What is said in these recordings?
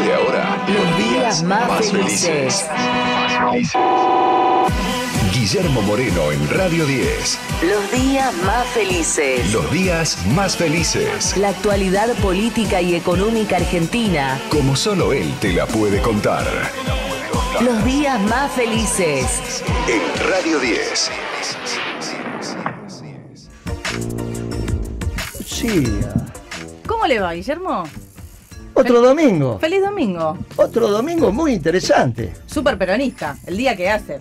de ahora, los días más, felices. Guillermo Moreno en Radio 10. Los días más felices. Los días más felices. La actualidad política y económica argentina. Como solo él te la puede contar. Los días más felices. En Radio 10. Sí. ¿Cómo le va, Guillermo? Otro domingo. Feliz domingo. Otro domingo muy interesante. Súper peronista, el día que hace.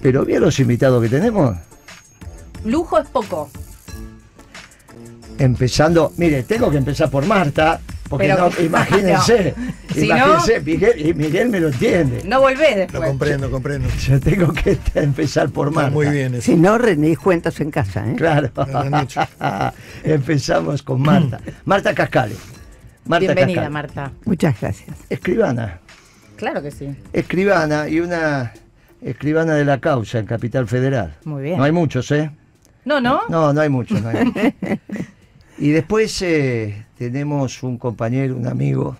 Pero bien los invitados que tenemos. Lujo es poco. Empezando, mire, tengo que empezar por Marta, porque no, imagínense, imagínense, Miguel, me lo entiende. No volvé después. Lo comprendo, comprendo. Yo tengo que empezar por Marta. muy bien Si no, rendís cuentas en casa, ¿eh? Claro. Empezamos con Marta. Marta Cascales. Bienvenida, Marta. Muchas gracias. Escribana. Claro que sí. Escribana y una escribana de la causa en Capital Federal. Muy bien. No hay muchos, ¿eh? No, no. No, no hay muchos. y después eh, tenemos un compañero, un amigo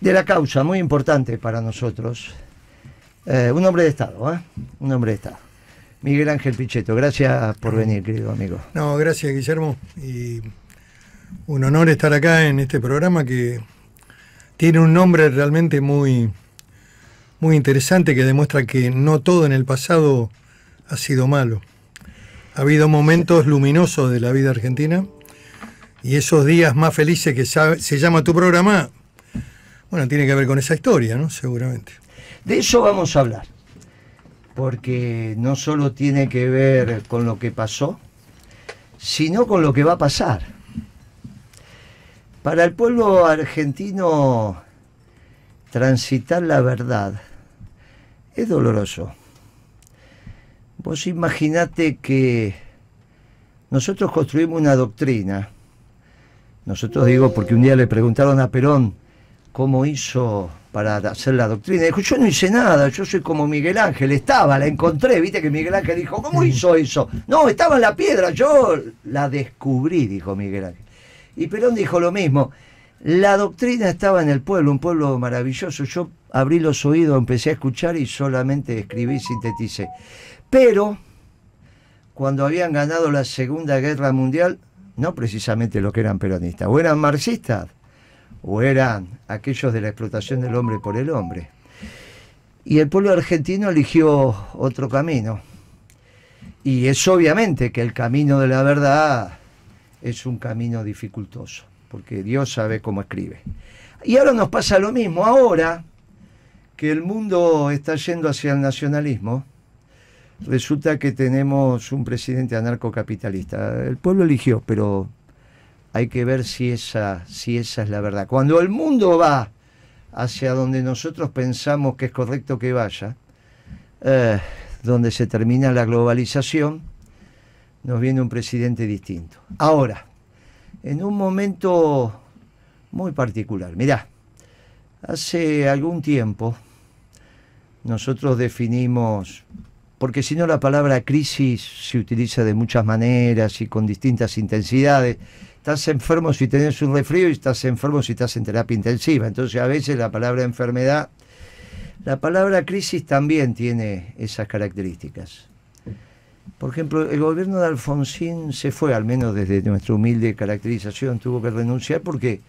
de la causa, muy importante para nosotros. Eh, un hombre de Estado, ¿eh? Un hombre de Estado. Miguel Ángel Pichetto, gracias por venir, querido amigo. No, gracias, Guillermo. Y un honor estar acá en este programa que tiene un nombre realmente muy, muy interesante que demuestra que no todo en el pasado ha sido malo. Ha habido momentos luminosos de la vida argentina y esos días más felices que se llama tu programa, bueno, tiene que ver con esa historia, ¿no? Seguramente. De eso vamos a hablar, porque no solo tiene que ver con lo que pasó, sino con lo que va a pasar. Para el pueblo argentino, transitar la verdad es doloroso. Vos imaginate que nosotros construimos una doctrina. Nosotros digo, porque un día le preguntaron a Perón cómo hizo para hacer la doctrina. Dijo, yo no hice nada, yo soy como Miguel Ángel, estaba, la encontré, viste que Miguel Ángel dijo, ¿cómo hizo eso? No, estaba en la piedra, yo la descubrí, dijo Miguel Ángel. Y Perón dijo lo mismo. La doctrina estaba en el pueblo, un pueblo maravilloso. Yo abrí los oídos, empecé a escuchar y solamente escribí, sinteticé. Pero cuando habían ganado la Segunda Guerra Mundial, no precisamente lo que eran peronistas, o eran marxistas, o eran aquellos de la explotación del hombre por el hombre. Y el pueblo argentino eligió otro camino. Y es obviamente que el camino de la verdad es un camino dificultoso, porque Dios sabe cómo escribe. Y ahora nos pasa lo mismo, ahora que el mundo está yendo hacia el nacionalismo, resulta que tenemos un presidente anarcocapitalista. El pueblo eligió, pero hay que ver si esa, si esa es la verdad. Cuando el mundo va hacia donde nosotros pensamos que es correcto que vaya, eh, donde se termina la globalización, nos viene un presidente distinto. Ahora, en un momento muy particular, mirá, hace algún tiempo nosotros definimos, porque si no la palabra crisis se utiliza de muchas maneras y con distintas intensidades, estás enfermo si tenés un refrío y estás enfermo si estás en terapia intensiva, entonces a veces la palabra enfermedad... La palabra crisis también tiene esas características. Por ejemplo, el gobierno de Alfonsín se fue, al menos desde nuestra humilde caracterización, tuvo que renunciar porque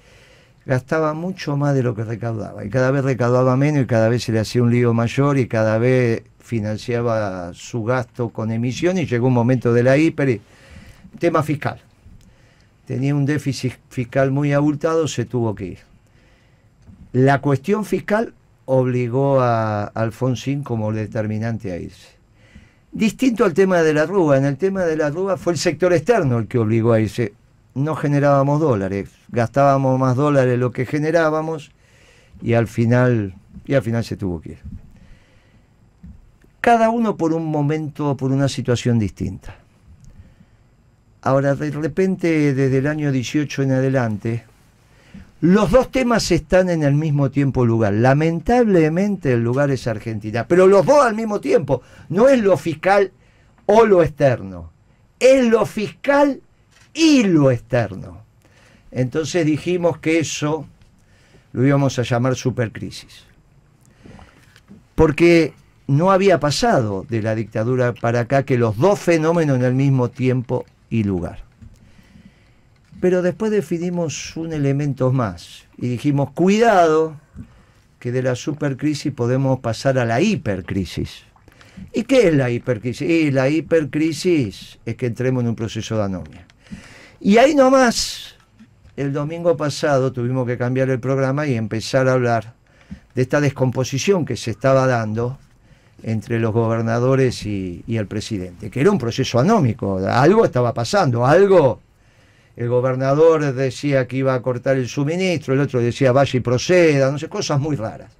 gastaba mucho más de lo que recaudaba. Y cada vez recaudaba menos y cada vez se le hacía un lío mayor y cada vez financiaba su gasto con emisión y llegó un momento de la hiper. Tema fiscal. Tenía un déficit fiscal muy abultado, se tuvo que ir. La cuestión fiscal obligó a Alfonsín como determinante a irse Distinto al tema de la rúa, en el tema de la rúa fue el sector externo el que obligó a irse. No generábamos dólares, gastábamos más dólares de lo que generábamos y al final, y al final se tuvo que ir. Cada uno por un momento, por una situación distinta. Ahora, de repente, desde el año 18 en adelante, los dos temas están en el mismo tiempo y lugar. Lamentablemente el lugar es Argentina, pero los dos al mismo tiempo. No es lo fiscal o lo externo, es lo fiscal y lo externo. Entonces dijimos que eso lo íbamos a llamar supercrisis. Porque no había pasado de la dictadura para acá que los dos fenómenos en el mismo tiempo y lugar. Pero después definimos un elemento más y dijimos, cuidado, que de la supercrisis podemos pasar a la hipercrisis. ¿Y qué es la hipercrisis? Y la hipercrisis es que entremos en un proceso de anomia. Y ahí nomás, el domingo pasado tuvimos que cambiar el programa y empezar a hablar de esta descomposición que se estaba dando entre los gobernadores y, y el presidente, que era un proceso anómico, algo estaba pasando, algo el gobernador decía que iba a cortar el suministro, el otro decía vaya y proceda, no sé, cosas muy raras.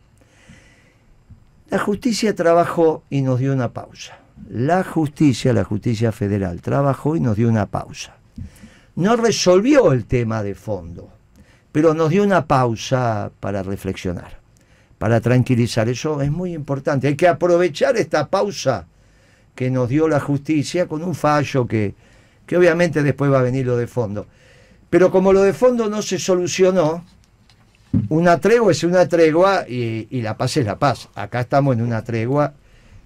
La justicia trabajó y nos dio una pausa. La justicia, la justicia federal, trabajó y nos dio una pausa. No resolvió el tema de fondo, pero nos dio una pausa para reflexionar, para tranquilizar. Eso es muy importante. Hay que aprovechar esta pausa que nos dio la justicia con un fallo que, que obviamente después va a venir lo de fondo. Pero como lo de fondo no se solucionó, una tregua es una tregua y, la paz es la paz. Acá estamos en una tregua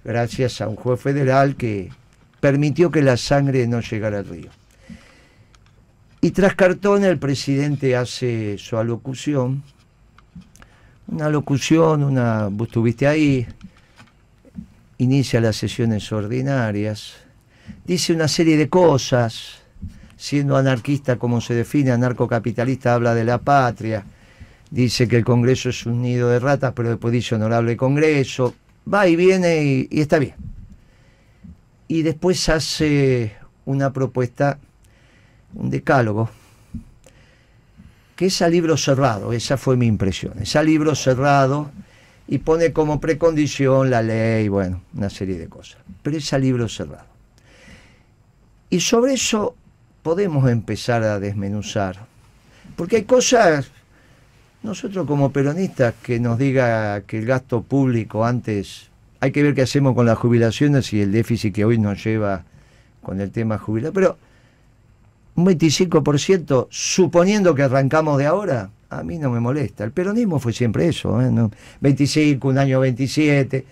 gracias a un juez federal que permitió que la sangre no llegara al río. Y tras cartón el presidente hace su alocución, una locución, una, vos estuviste ahí, inicia las sesiones ordinarias, dice una serie de cosas, siendo anarquista como se define, anarcocapitalista, habla de la patria, dice que el Congreso es un nido de ratas, pero después dice honorable Congreso, va y viene y, está bien. Y después hace una propuesta, un decálogo, que es a libro cerrado, esa fue mi impresión, es a libro cerrado y pone como precondición la ley, bueno, una serie de cosas, pero es a libro cerrado. Y sobre eso podemos empezar a desmenuzar. Porque hay cosas, nosotros como peronistas, que nos diga que el gasto público antes, hay que ver qué hacemos con las jubilaciones y el déficit que hoy nos lleva con el tema jubilado. Pero un 25%, suponiendo que arrancamos de ahora, a mí no me molesta. El peronismo fue siempre eso, 25, ¿eh? un año 27.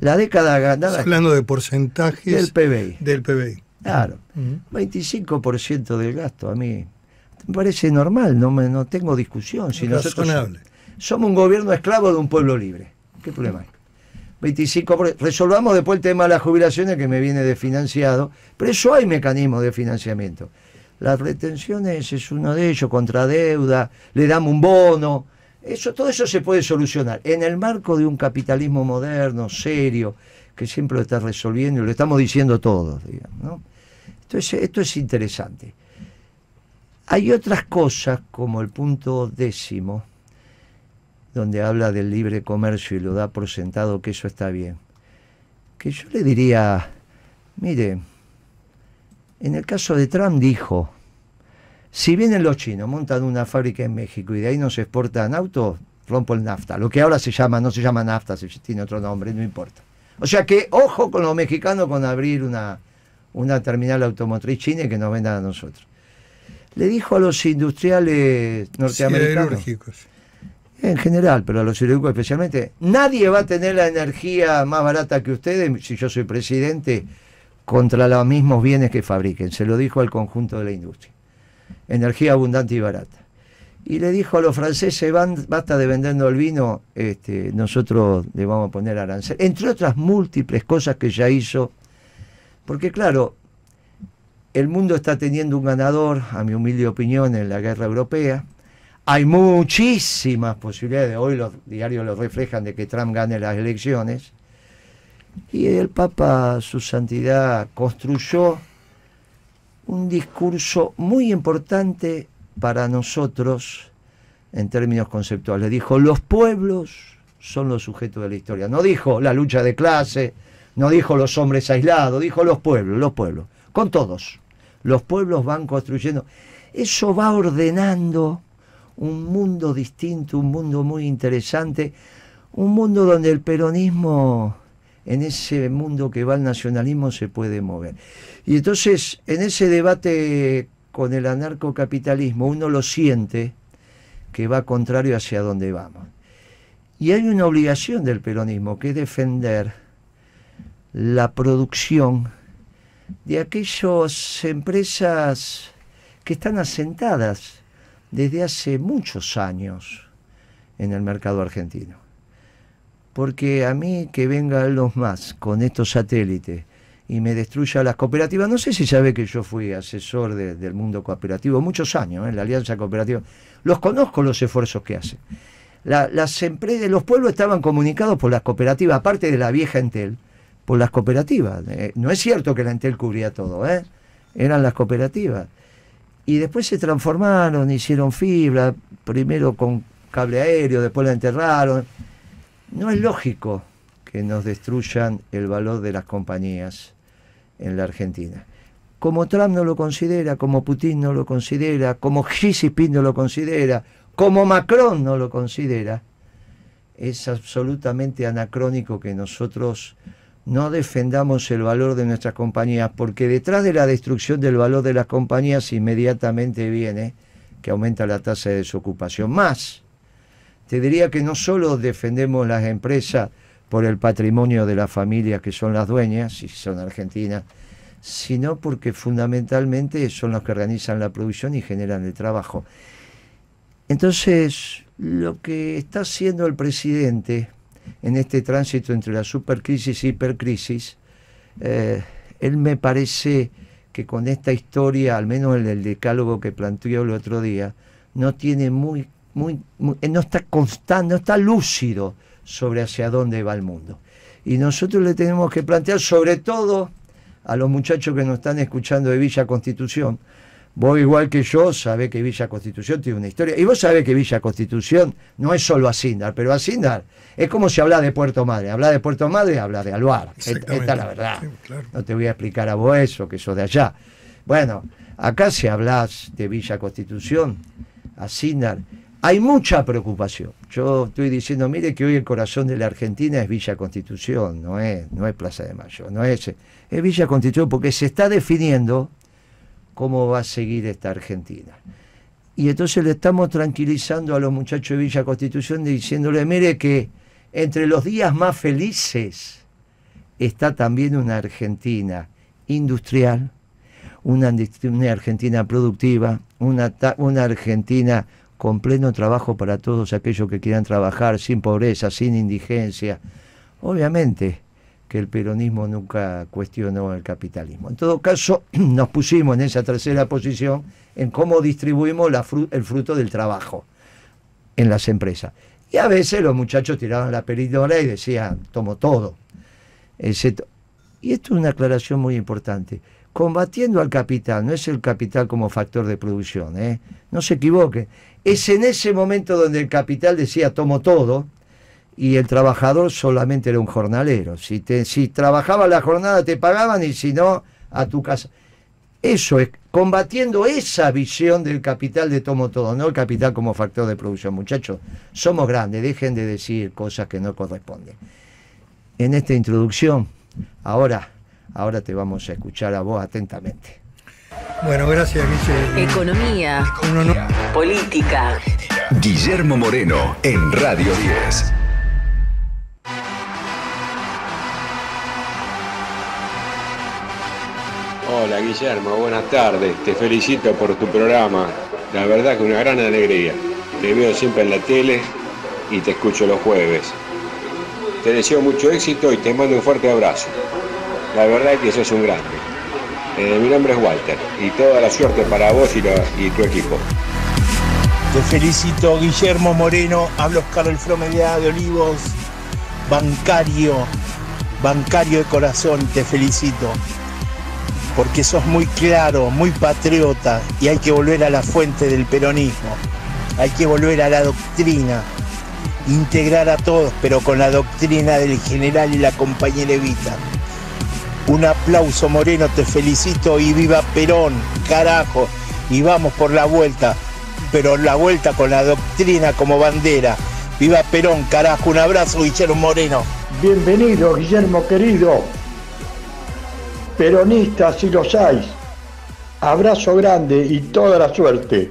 La década ganada. Hablando de porcentajes del PBI. Del PBI. Claro, 25% del gasto a mí me parece normal, no, me, no tengo discusión. Si es somos, somos un gobierno esclavo de un pueblo libre, ¿qué problema hay? 25%. Resolvamos después el tema de las jubilaciones que me viene desfinanciado, pero eso hay mecanismos de financiamiento. Las retenciones es uno de ellos, contra deuda, le damos un bono, eso, todo eso se puede solucionar en el marco de un capitalismo moderno, serio, que siempre lo está resolviendo y lo estamos diciendo todos, digamos, ¿no? Entonces, esto es interesante. Hay otras cosas, como el punto décimo, donde habla del libre comercio y lo da por sentado que eso está bien, que yo le diría, mire, en el caso de Trump dijo, si vienen los chinos, montan una fábrica en México y de ahí nos exportan autos, rompo el nafta. Lo que ahora se llama, no se llama nafta, se tiene otro nombre, no importa. O sea que ojo con los mexicanos con abrir una, una terminal automotriz china que nos vendan a nosotros. Le dijo a los industriales norteamericanos. En general, pero a los siderúrgicos especialmente, nadie va a tener la energía más barata que ustedes si yo soy presidente contra los mismos bienes que fabriquen. Se lo dijo al conjunto de la industria. Energía abundante y barata. Y le dijo a los franceses, basta de vendernos el vino, este, nosotros le vamos a poner arancel. Entre otras múltiples cosas que ya hizo porque claro, el mundo está teniendo un ganador, a mi humilde opinión, en la guerra europea. Hay muchísimas posibilidades, hoy los diarios lo reflejan, de que Trump gane las elecciones. Y el Papa, su santidad, construyó un discurso muy importante para nosotros en términos conceptuales. Dijo, los pueblos son los sujetos de la historia. No dijo la lucha de clase, no dijo los hombres aislados, dijo los pueblos, los pueblos. Con todos. Los pueblos van construyendo. Eso va ordenando un mundo distinto, un mundo muy interesante, un mundo donde el peronismo, en ese mundo que va al nacionalismo, se puede mover. Y entonces, en ese debate con el anarcocapitalismo, uno lo siente que va contrario hacia donde vamos. Y hay una obligación del peronismo, que es defender la producción de aquellas empresas que están asentadas desde hace muchos años en el mercado argentino. Porque a mí que vengan los más con estos satélites y me destruya las cooperativas, no sé si sabe que yo fui asesor del mundo cooperativo muchos años en la Alianza Cooperativa, los conozco los esfuerzos que hacen. las empresas, los pueblos estaban comunicados por las cooperativas, aparte de la vieja Entel, por las cooperativas. Eh, no es cierto que la Entel cubría todo, ¿eh? eran las cooperativas. Y después se transformaron, hicieron fibra, primero con cable aéreo, después la enterraron. No es lógico que nos destruyan el valor de las compañías en la Argentina. Como Trump no lo considera, como Putin no lo considera, como Xi Jinping no lo considera, como Macron no lo considera, es absolutamente anacrónico que nosotros no defendamos el valor de nuestras compañías, porque detrás de la destrucción del valor de las compañías inmediatamente viene que aumenta la tasa de desocupación. Más, te diría que no solo defendemos las empresas por el patrimonio de las familias que son las dueñas, si son argentinas, sino porque fundamentalmente son los que organizan la producción y generan el trabajo. Entonces, lo que está haciendo el presidente, en este tránsito entre la supercrisis y hipercrisis, eh, él me parece que con esta historia, al menos en el decálogo que planteó el otro día, no tiene muy, muy, muy eh, no está constante, no está lúcido sobre hacia dónde va el mundo. Y nosotros le tenemos que plantear, sobre todo a los muchachos que nos están escuchando de Villa Constitución, Vos, igual que yo, sabés que Villa Constitución tiene una historia. Y vos sabés que Villa Constitución no es solo Asindar, pero Asindar es como si habla de Puerto Madre. Habla de Puerto Madre, habla de Aluar Esta es la verdad. No te voy a explicar a vos eso, que eso de allá. Bueno, acá si hablas de Villa Constitución, Sindar, hay mucha preocupación. Yo estoy diciendo, mire que hoy el corazón de la Argentina es Villa Constitución, no es, no es Plaza de Mayo, no es, es Villa Constitución, porque se está definiendo cómo va a seguir esta Argentina. Y entonces le estamos tranquilizando a los muchachos de Villa Constitución diciéndole, mire que entre los días más felices está también una Argentina industrial, una, Argentina productiva, una Argentina con pleno trabajo para todos aquellos que quieran trabajar, sin pobreza, sin indigencia. Obviamente, que el peronismo nunca cuestionó el capitalismo. En todo caso, nos pusimos en esa tercera posición en cómo distribuimos el fruto del trabajo en las empresas. Y a veces los muchachos tiraban la película y decían, tomo todo. Y esto es una aclaración muy importante. Combatiendo al capital, no es el capital como factor de producción, ¿eh? no se equivoque, Es en ese momento donde el capital decía, tomo todo, y el trabajador solamente era un jornalero. Si, si trabajaba la jornada te pagaban y si no, a tu casa. Eso es, combatiendo esa visión del capital de tomo todo, no el capital como factor de producción. Muchachos, somos grandes, dejen de decir cosas que no corresponden. En esta introducción, ahora, ahora te vamos a escuchar a vos atentamente. Bueno, gracias, Economía. Política. Guillermo Moreno en Radio 10. Hola Guillermo, buenas tardes. Te felicito por tu programa. La verdad que una gran alegría. Te veo siempre en la tele y te escucho los jueves. Te deseo mucho éxito y te mando un fuerte abrazo. La verdad que sos un grande. Eh, mi nombre es Walter y toda la suerte para vos y, tu equipo. Te felicito Guillermo Moreno, hablo Oscar el de Olivos, bancario, bancario de corazón, te felicito porque sos muy claro, muy patriota y hay que volver a la fuente del peronismo, hay que volver a la doctrina, integrar a todos, pero con la doctrina del general y la compañera Evita. Un aplauso Moreno, te felicito y viva Perón, carajo, y vamos por la vuelta, pero la vuelta con la doctrina como bandera. Viva Perón, carajo, un abrazo Guillermo Moreno. Bienvenido Guillermo querido peronistas si lo hay. Abrazo grande y toda la suerte.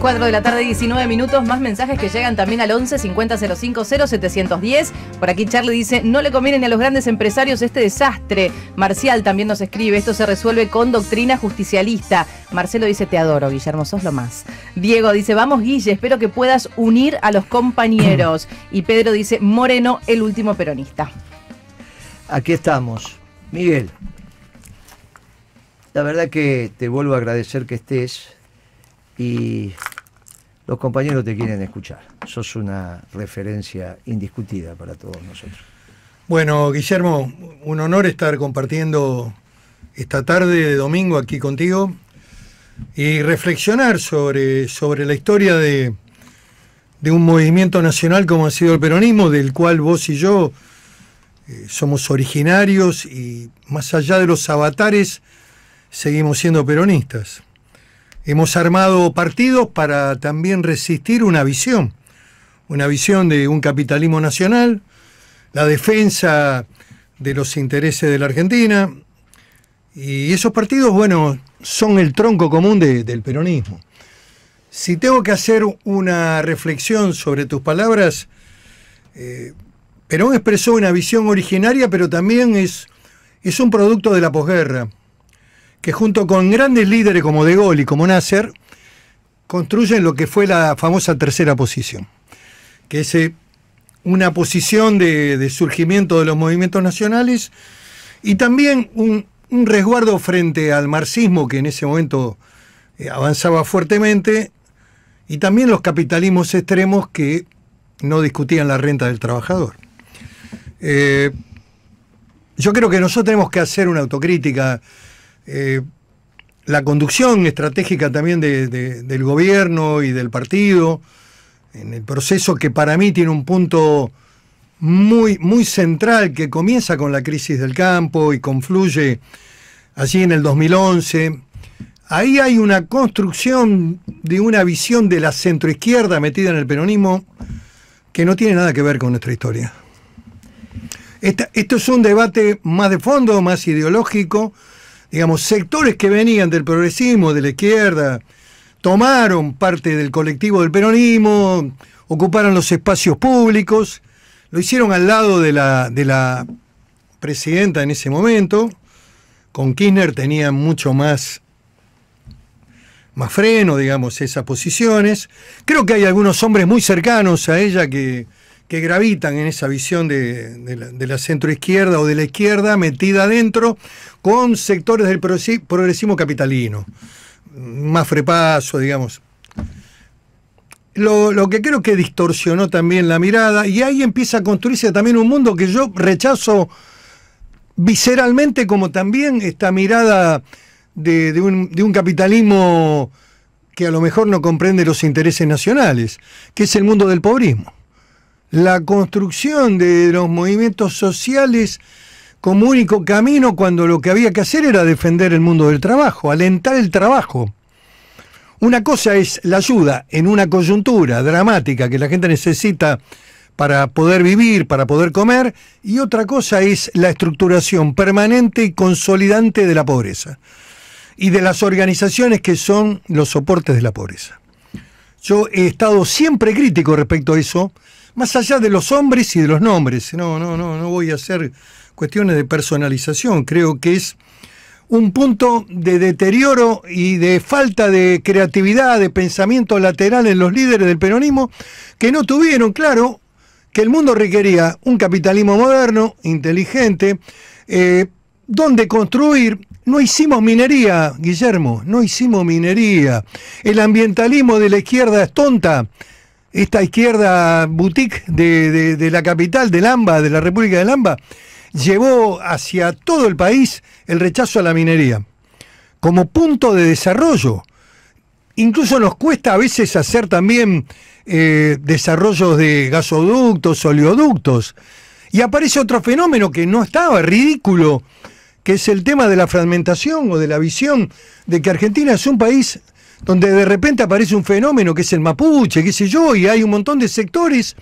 4 de la tarde, 19 minutos. Más mensajes que llegan también al 11 50 05 0710. Por aquí Charlie dice: No le conviene a los grandes empresarios este desastre. Marcial también nos escribe: Esto se resuelve con doctrina justicialista. Marcelo dice: Te adoro, Guillermo, sos lo más. Diego dice: Vamos, Guille, espero que puedas unir a los compañeros. Y Pedro dice: Moreno, el último peronista. Aquí estamos. Miguel, la verdad que te vuelvo a agradecer que estés y los compañeros te quieren escuchar. Sos una referencia indiscutida para todos nosotros. Bueno, Guillermo, un honor estar compartiendo esta tarde de domingo aquí contigo y reflexionar sobre, sobre la historia de, de un movimiento nacional como ha sido el peronismo, del cual vos y yo eh, somos originarios y más allá de los avatares, seguimos siendo peronistas. Hemos armado partidos para también resistir una visión, una visión de un capitalismo nacional, la defensa de los intereses de la Argentina, y esos partidos, bueno, son el tronco común del peronismo. Si tengo que hacer una reflexión sobre tus palabras, eh, Perón expresó una visión originaria, pero también es, es un producto de la posguerra, que junto con grandes líderes como De Gaulle y como Nasser, construyen lo que fue la famosa tercera posición, que es eh, una posición de, surgimiento de los movimientos nacionales y también un, resguardo frente al marxismo que en ese momento eh, avanzaba fuertemente y también los capitalismos extremos que no discutían la renta del trabajador. Eh, yo creo que nosotros tenemos que hacer una autocrítica. Eh, la conducción estratégica también del gobierno y del partido, en el proceso que para mí tiene un punto muy, muy central que comienza con la crisis del campo y confluye allí en el 2011. Ahí hay una construcción de una visión de la centroizquierda metida en el peronismo que no tiene nada que ver con nuestra historia esto es un debate más de fondo, más ideológico. Digamos, sectores que venían del progresismo, de la izquierda, tomaron parte del colectivo del peronismo, ocuparon los espacios públicos, lo hicieron al lado de la, de la presidenta en ese momento. Con Kirchner tenían mucho más más freno, digamos, esas posiciones. Creo que hay algunos hombres muy cercanos a ella que que gravitan en esa visión de, la, centro izquierda centroizquierda o de la izquierda metida adentro con sectores del progresismo capitalino, más frepaso, digamos. Lo, que creo que distorsionó también la mirada y ahí empieza a construirse también un mundo que yo rechazo visceralmente como también esta mirada de, un, un capitalismo que a lo mejor no comprende los intereses nacionales, que es el mundo del pobrismo la construcción de los movimientos sociales como único camino cuando lo que había que hacer era defender el mundo del trabajo, alentar el trabajo. Una cosa es la ayuda en una coyuntura dramática que la gente necesita para poder vivir, para poder comer, y otra cosa es la estructuración permanente y consolidante de la pobreza y de las organizaciones que son los soportes de la pobreza. Yo he estado siempre crítico respecto a eso, más allá de los hombres y de los nombres. No, no, no, no voy a hacer cuestiones de personalización. Creo que es un punto de deterioro y de falta de creatividad, de pensamiento lateral en los líderes del peronismo, que no tuvieron claro que el mundo requería un capitalismo moderno, inteligente, eh, donde construir no hicimos minería, Guillermo, no hicimos minería. El ambientalismo de la izquierda es tonta esta izquierda boutique de, la capital de Lamba, de la República del Lamba, llevó hacia todo el país el rechazo a la minería como punto de desarrollo. Incluso nos cuesta a veces hacer también eh, desarrollos de gasoductos, oleoductos. Y aparece otro fenómeno que no estaba, ridículo, que es el tema de la fragmentación o de la visión de que Argentina es un país donde de repente aparece un fenómeno que es el mapuche, qué sé yo, y hay un montón de sectores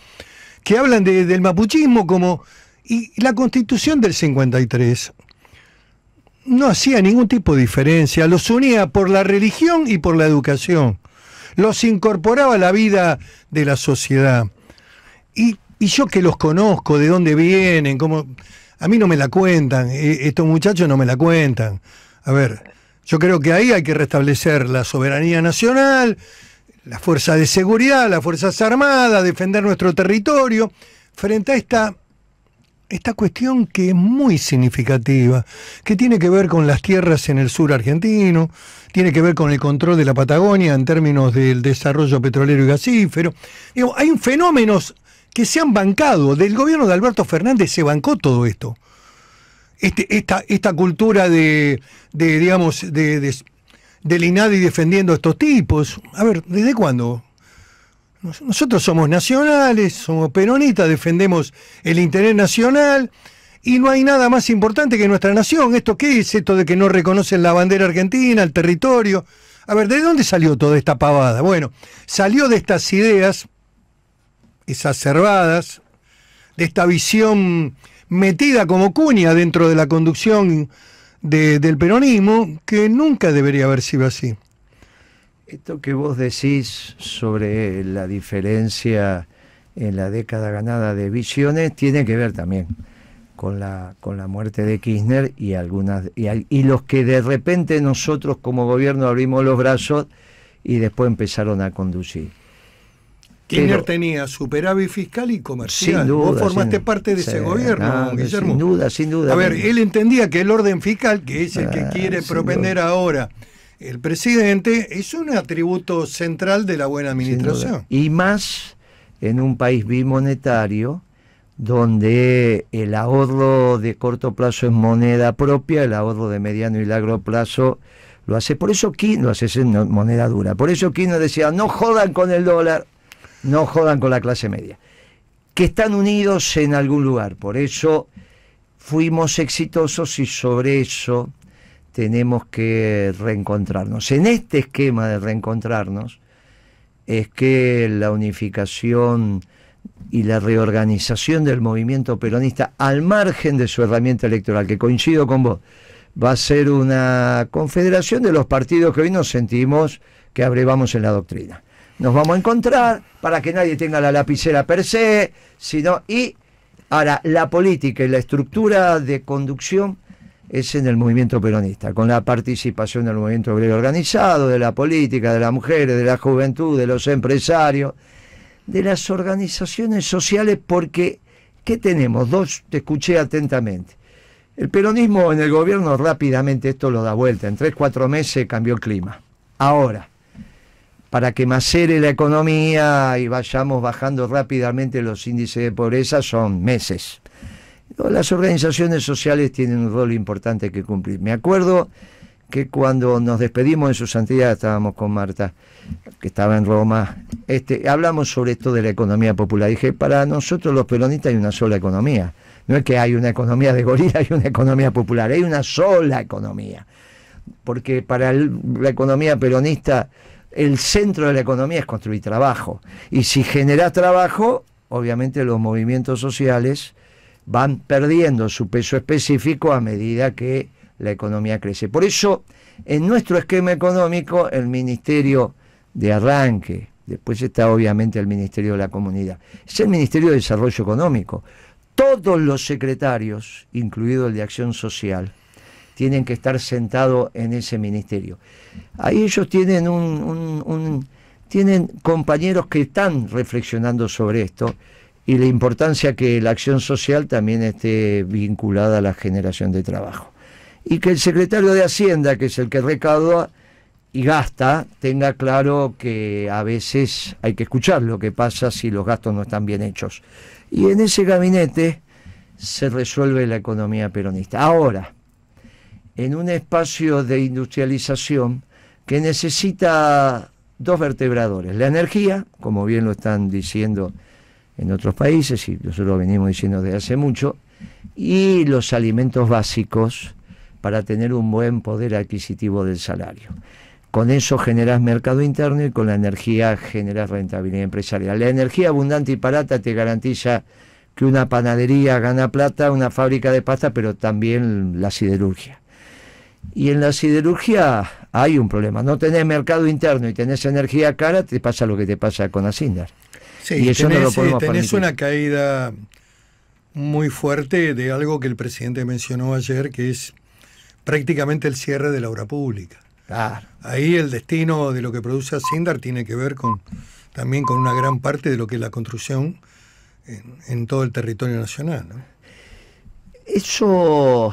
que hablan de, del mapuchismo como... Y la constitución del 53 no hacía ningún tipo de diferencia, los unía por la religión y por la educación, los incorporaba a la vida de la sociedad. Y, y yo que los conozco, de dónde vienen, cómo... A mí no me la cuentan, eh, estos muchachos no me la cuentan. A ver, yo creo que ahí hay que restablecer la soberanía nacional, la fuerza de seguridad, las fuerzas armadas, defender nuestro territorio frente a esta, esta cuestión que es muy significativa, que tiene que ver con las tierras en el sur argentino, tiene que ver con el control de la Patagonia en términos del desarrollo petrolero y gasífero. hay fenómenos que se han bancado, del gobierno de Alberto Fernández se bancó todo esto. Este, esta, esta cultura de, digamos, de, de, defendiendo estos tipos. A ver, ¿desde cuándo? Nosotros somos nacionales, somos peronistas, defendemos el interés nacional y no hay nada más importante que nuestra nación. ¿Esto qué es? Esto de que no reconocen la bandera argentina, el territorio. A ver, ¿de dónde salió toda esta pavada? Bueno, salió de estas ideas exacerbadas, de esta visión metida como cuña dentro de la conducción del peronismo, que nunca debería haber sido así. Esto que vos decís sobre la diferencia en la década ganada de visiones tiene que ver también con la, con la muerte de Kirchner y algunas y los que de repente nosotros como gobierno abrimos los brazos y después empezaron a conducir. Kinner tenía superávit fiscal y comercial. Sin duda, Vos formaste parte de ese gobierno, Guillermo. Sin duda, sin duda. A ver, él entendía que el orden fiscal, que es el que ah, quiere propender ahora el presidente, es un atributo central de la buena administración. Y más en un país bimonetario donde el ahorro de corto plazo es moneda propia, el ahorro de mediano y largo plazo lo hace. Por eso Kino lo hace en moneda dura. Por eso nos decía, no jodan con el dólar no jodan con la clase media, que están unidos en algún lugar. Por eso fuimos exitosos y sobre eso tenemos que reencontrarnos. En este esquema de reencontrarnos es que la unificación y la reorganización del movimiento peronista al margen de su herramienta electoral, que coincido con vos, va a ser una confederación de los partidos que hoy nos sentimos que abrevamos en la doctrina nos vamos a encontrar, para que nadie tenga la lapicera per se, sino, y ahora la política y la estructura de conducción es en el movimiento peronista, con la participación del movimiento obrero organizado, de la política, de las mujeres, de la juventud, de los empresarios, de las organizaciones sociales, porque ¿qué tenemos? Dos, te escuché atentamente. El peronismo en el gobierno rápidamente esto lo da vuelta, en tres, cuatro meses cambió el clima. Ahora, para que macere la economía y vayamos bajando rápidamente los índices de pobreza son meses. Las organizaciones sociales tienen un rol importante que cumplir. Me acuerdo que cuando nos despedimos en su santidad estábamos con Marta, que estaba en Roma, este, hablamos sobre esto de la economía popular. Dije, para nosotros los peronistas hay una sola economía. No es que hay una economía de gorila, y una economía popular, hay una sola economía. Porque para la economía peronista el centro de la economía es construir trabajo. Y si genera trabajo, obviamente los movimientos sociales van perdiendo su peso específico a medida que la economía crece. Por eso, en nuestro esquema económico, el Ministerio de Arranque, después está obviamente el Ministerio de la Comunidad, es el Ministerio de Desarrollo Económico. Todos los secretarios, incluido el de Acción Social, tienen que estar sentados en ese ministerio. Ahí ellos tienen, un, tienen compañeros que están reflexionando sobre esto y la importancia que la acción social también esté vinculada a la generación de trabajo. Y que el secretario de Hacienda, que es el que recauda y gasta, tenga claro que a veces hay que escuchar lo que pasa si los gastos no están bien hechos. Y en ese gabinete se resuelve la economía peronista. Ahora, en un espacio de industrialización que necesita dos vertebradores. La energía, como bien lo están diciendo en otros países, y nosotros lo venimos diciendo desde hace mucho, y los alimentos básicos para tener un buen poder adquisitivo del salario. Con eso generas mercado interno y con la energía generas rentabilidad empresarial. La energía abundante y barata te garantiza que una panadería gana plata, una fábrica de pasta, pero también la siderurgia. Y en la siderurgia hay un problema. No tenés mercado interno y tenés energía cara, te pasa lo que te pasa con Asindar. Sí, y eso no lo podemos eh, tenés una caída muy fuerte de algo que el presidente mencionó ayer, que es prácticamente el cierre de la obra pública. Claro. Ahí el destino de lo que produce Asindar tiene que ver con también con una gran parte de lo que es la construcción en, todo el territorio nacional. Eso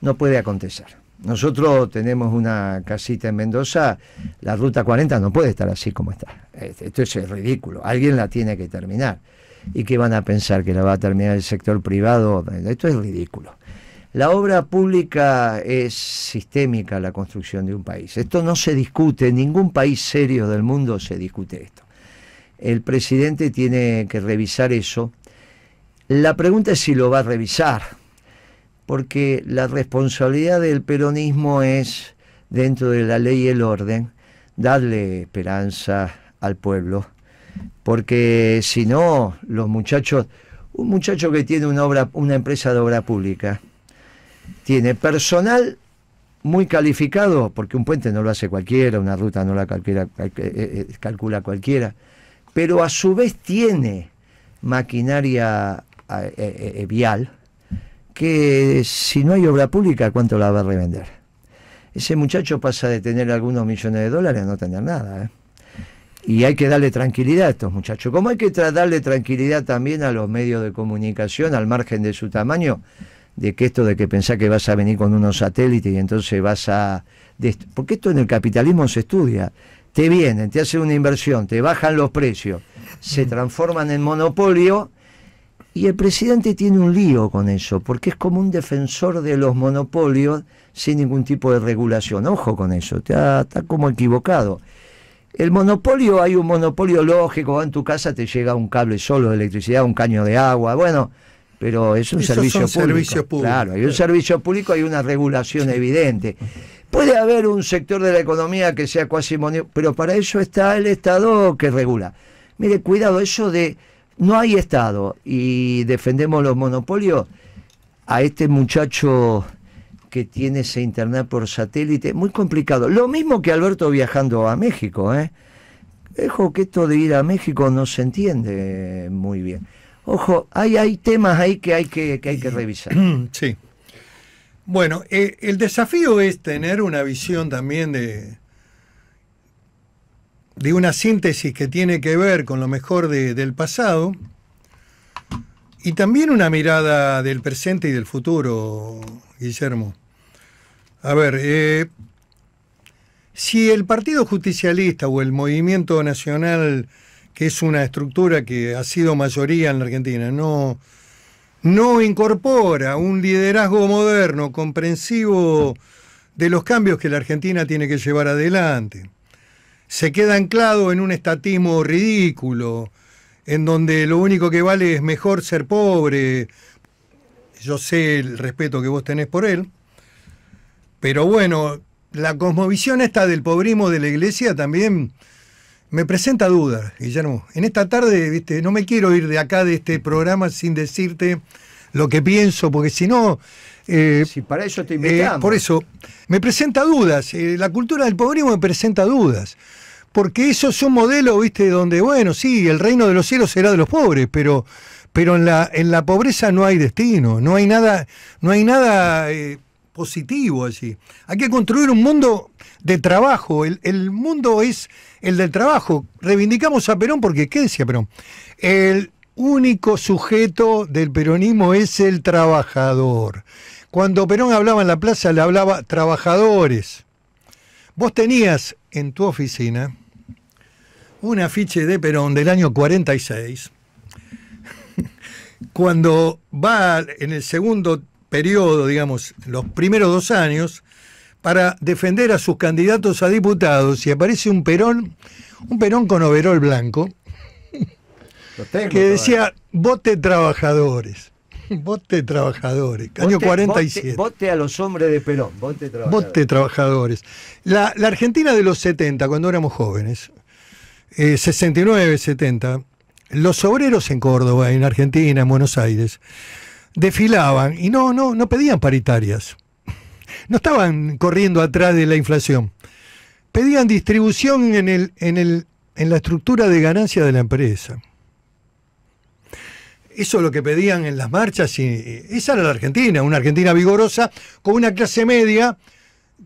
no puede acontecer. Nosotros tenemos una casita en Mendoza, la ruta 40 no puede estar así como está. Este, esto es ridículo, alguien la tiene que terminar. ¿Y qué van a pensar que la va a terminar el sector privado? Esto es ridículo. La obra pública es sistémica la construcción de un país. Esto no se discute, en ningún país serio del mundo se discute esto. El presidente tiene que revisar eso. La pregunta es si lo va a revisar, porque la responsabilidad del peronismo es, dentro de la ley y el orden, darle esperanza al pueblo, porque si no, los muchachos, un muchacho que tiene una, empresa de obra pública, tiene personal muy calificado, porque un puente no lo hace cualquiera, una ruta no la eh, eh, eh, calcula cualquiera, pero a su vez tiene maquinaria vial, que si no hay obra pública, ¿cuánto la va a revender? Ese muchacho pasa de tener algunos millones de dólares a no tener nada. ¿eh? Y hay que darle tranquilidad a estos muchachos. Como hay que darle tranquilidad también a los medios de comunicación, al margen de su tamaño, de que esto de que pensás que vas a venir con unos satélites y entonces vas a... Porque esto en el capitalismo se estudia. Te vienen, te hacen una inversión, te bajan los precios, se transforman en monopolio y el presidente tiene un lío con eso, porque es como un defensor de los monopolios sin ningún tipo de regulación. Ojo con eso, está, está como equivocado. El monopolio, hay un monopolio lógico, en tu casa te llega un cable solo de electricidad, un caño de agua, bueno, pero es un servicio público. Claro, hay un servicio público, hay una regulación evidente. Puede haber un sector de la economía que sea cuasi monopolio, pero para eso está el Estado que regula. Mire, cuidado, eso de no hay Estado y defendemos los monopolios, a este muchacho que tiene ese internet por satélite, muy complicado. Lo mismo que Alberto viajando a México, ¿eh? Dejo que esto de ir a México no se entiende muy bien. Ojo, hay, hay temas ahí que hay que, hay que revisar. Sí. Bueno, eh, el desafío es tener una visión también de, de una síntesis que tiene que ver con lo mejor del pasado y también una mirada del presente y del futuro, Guillermo. A ver, eh, si el Partido Justicialista o el Movimiento Nacional, que es una estructura que ha sido mayoría en la Argentina, no, no incorpora un liderazgo moderno, comprensivo de los cambios que la Argentina tiene que llevar adelante, se queda anclado en un estatismo ridículo, en donde lo único que vale es mejor ser pobre. Yo sé el respeto que vos tenés por él, pero bueno, la cosmovisión esta del pobrismo de la iglesia también me presenta dudas, Guillermo. En esta tarde, viste, no me quiero ir de acá de este programa sin decirte lo que pienso, porque si no. Eh, si para eso te eh, invitamos. por eso, me presenta dudas. Eh, la cultura del pobrismo me presenta dudas porque eso es un modelo, viste, donde, bueno, sí, el reino de los cielos será de los pobres, pero, pero en, la, en la pobreza no hay destino, no hay nada, no hay nada eh, positivo allí. Hay que construir un mundo de trabajo, el, el, mundo es el del trabajo. Reivindicamos a Perón porque, ¿qué decía Perón? El único sujeto del peronismo es el trabajador. Cuando Perón hablaba en la plaza, le hablaba trabajadores. Vos tenías en tu oficina un afiche de Perón del año 46, cuando va en el segundo periodo, digamos, los primeros dos años, para defender a sus candidatos a diputados y aparece un Perón, un Perón con overol blanco, que decía, vote trabajadores. Vote trabajadores, año 47. Vote, a los hombres de Perón, vote trabajadores. Vote trabajadores. la Argentina de los 70, cuando éramos jóvenes, 69-70, eh, los obreros en Córdoba, en Argentina, en Buenos Aires, desfilaban y no, no, no pedían paritarias. No estaban corriendo atrás de la inflación. Pedían distribución en, el, en, el, en la estructura de ganancia de la empresa. Eso es lo que pedían en las marchas y esa era la Argentina, una Argentina vigorosa con una clase media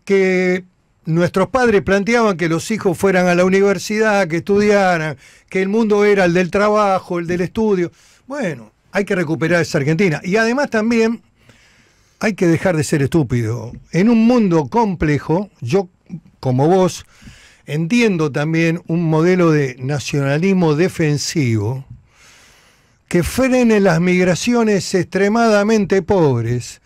que nuestros padres planteaban que los hijos fueran a la universidad, que estudiaran, que el mundo era el del trabajo, el del estudio. Bueno, hay que recuperar esa Argentina. Y además también hay que dejar de ser estúpido. En un mundo complejo, yo como vos entiendo también un modelo de nacionalismo defensivo que frene las migraciones extremadamente pobres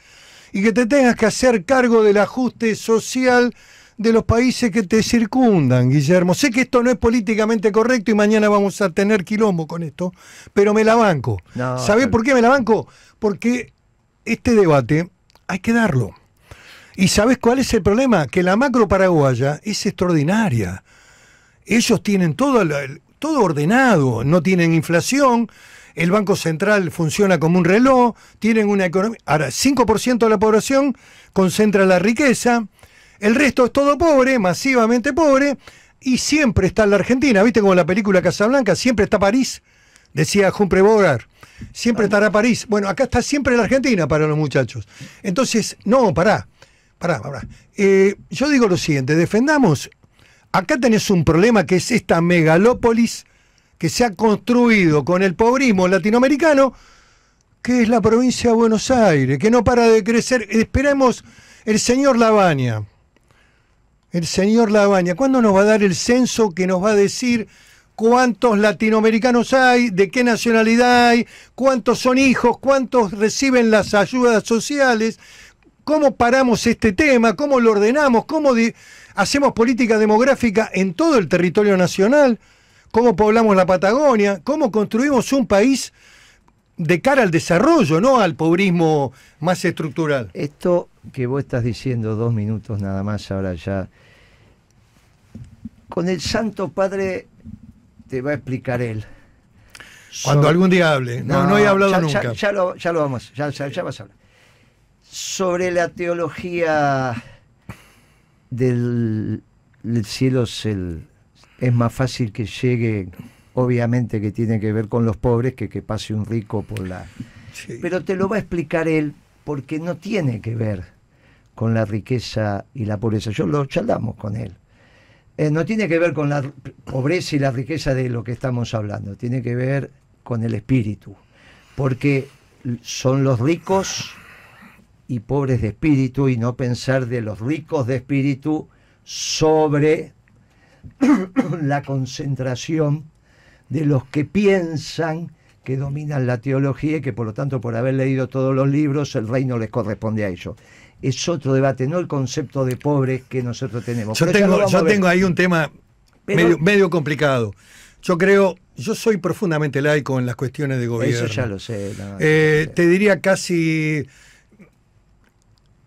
y que te tengas que hacer cargo del ajuste social de los países que te circundan, Guillermo. Sé que esto no es políticamente correcto y mañana vamos a tener quilombo con esto, pero me la banco. ¿Sabes ¿Sabés por qué me la banco? Porque este debate hay que darlo. ¿Y sabes cuál es el problema? Que la macro paraguaya es extraordinaria. Ellos tienen todo, todo ordenado, no tienen inflación, el Banco Central funciona como un reloj, tienen una economía... Ahora, 5% de la población concentra la riqueza, el resto es todo pobre, masivamente pobre, y siempre está en la Argentina. ¿Viste como la película Casablanca? Siempre está París, decía Humphrey Bogart. Siempre estará París. Bueno, acá está siempre la Argentina para los muchachos. Entonces, no, pará, pará, pará. Eh, yo digo lo siguiente, defendamos. Acá tenés un problema que es esta megalópolis que se ha construido con el pobrismo latinoamericano, que es la provincia de Buenos Aires, que no para de crecer. Esperemos el señor Labaña, el señor Labaña, ¿cuándo nos va a dar el censo que nos va a decir cuántos latinoamericanos hay, de qué nacionalidad hay, cuántos son hijos, cuántos reciben las ayudas sociales? ¿Cómo paramos este tema? ¿Cómo lo ordenamos? ¿Cómo hacemos política demográfica en todo el territorio nacional? ¿Cómo poblamos la Patagonia? ¿Cómo construimos un país? de cara al desarrollo, no al pobrismo más estructural. Esto que vos estás diciendo dos minutos nada más ahora ya, con el Santo Padre te va a explicar él. Cuando algún día hable, no, he hablado nunca. Ya, lo, vamos, ya, vas a hablar. Sobre la teología del cielo es más fácil que llegue obviamente que tiene que ver con los pobres, que que pase un rico por la... Pero te lo va a explicar él porque no tiene que ver con la riqueza y la pobreza. Yo lo charlamos con él. Eh, no tiene que ver con la pobreza y la riqueza de lo que estamos hablando, tiene que ver con el espíritu, porque son los ricos y pobres de espíritu y no pensar de los ricos de espíritu sobre la concentración de los que piensan que dominan la teología y que por lo tanto por haber leído todos los libros el reino les corresponde a ellos. Es otro debate, no el concepto de pobres que nosotros tenemos. Yo, tengo, yo tengo, ahí un tema medio, complicado. Yo creo yo soy profundamente laico en las cuestiones de gobierno. Eso ya lo sé. Eh, sé. Te diría casi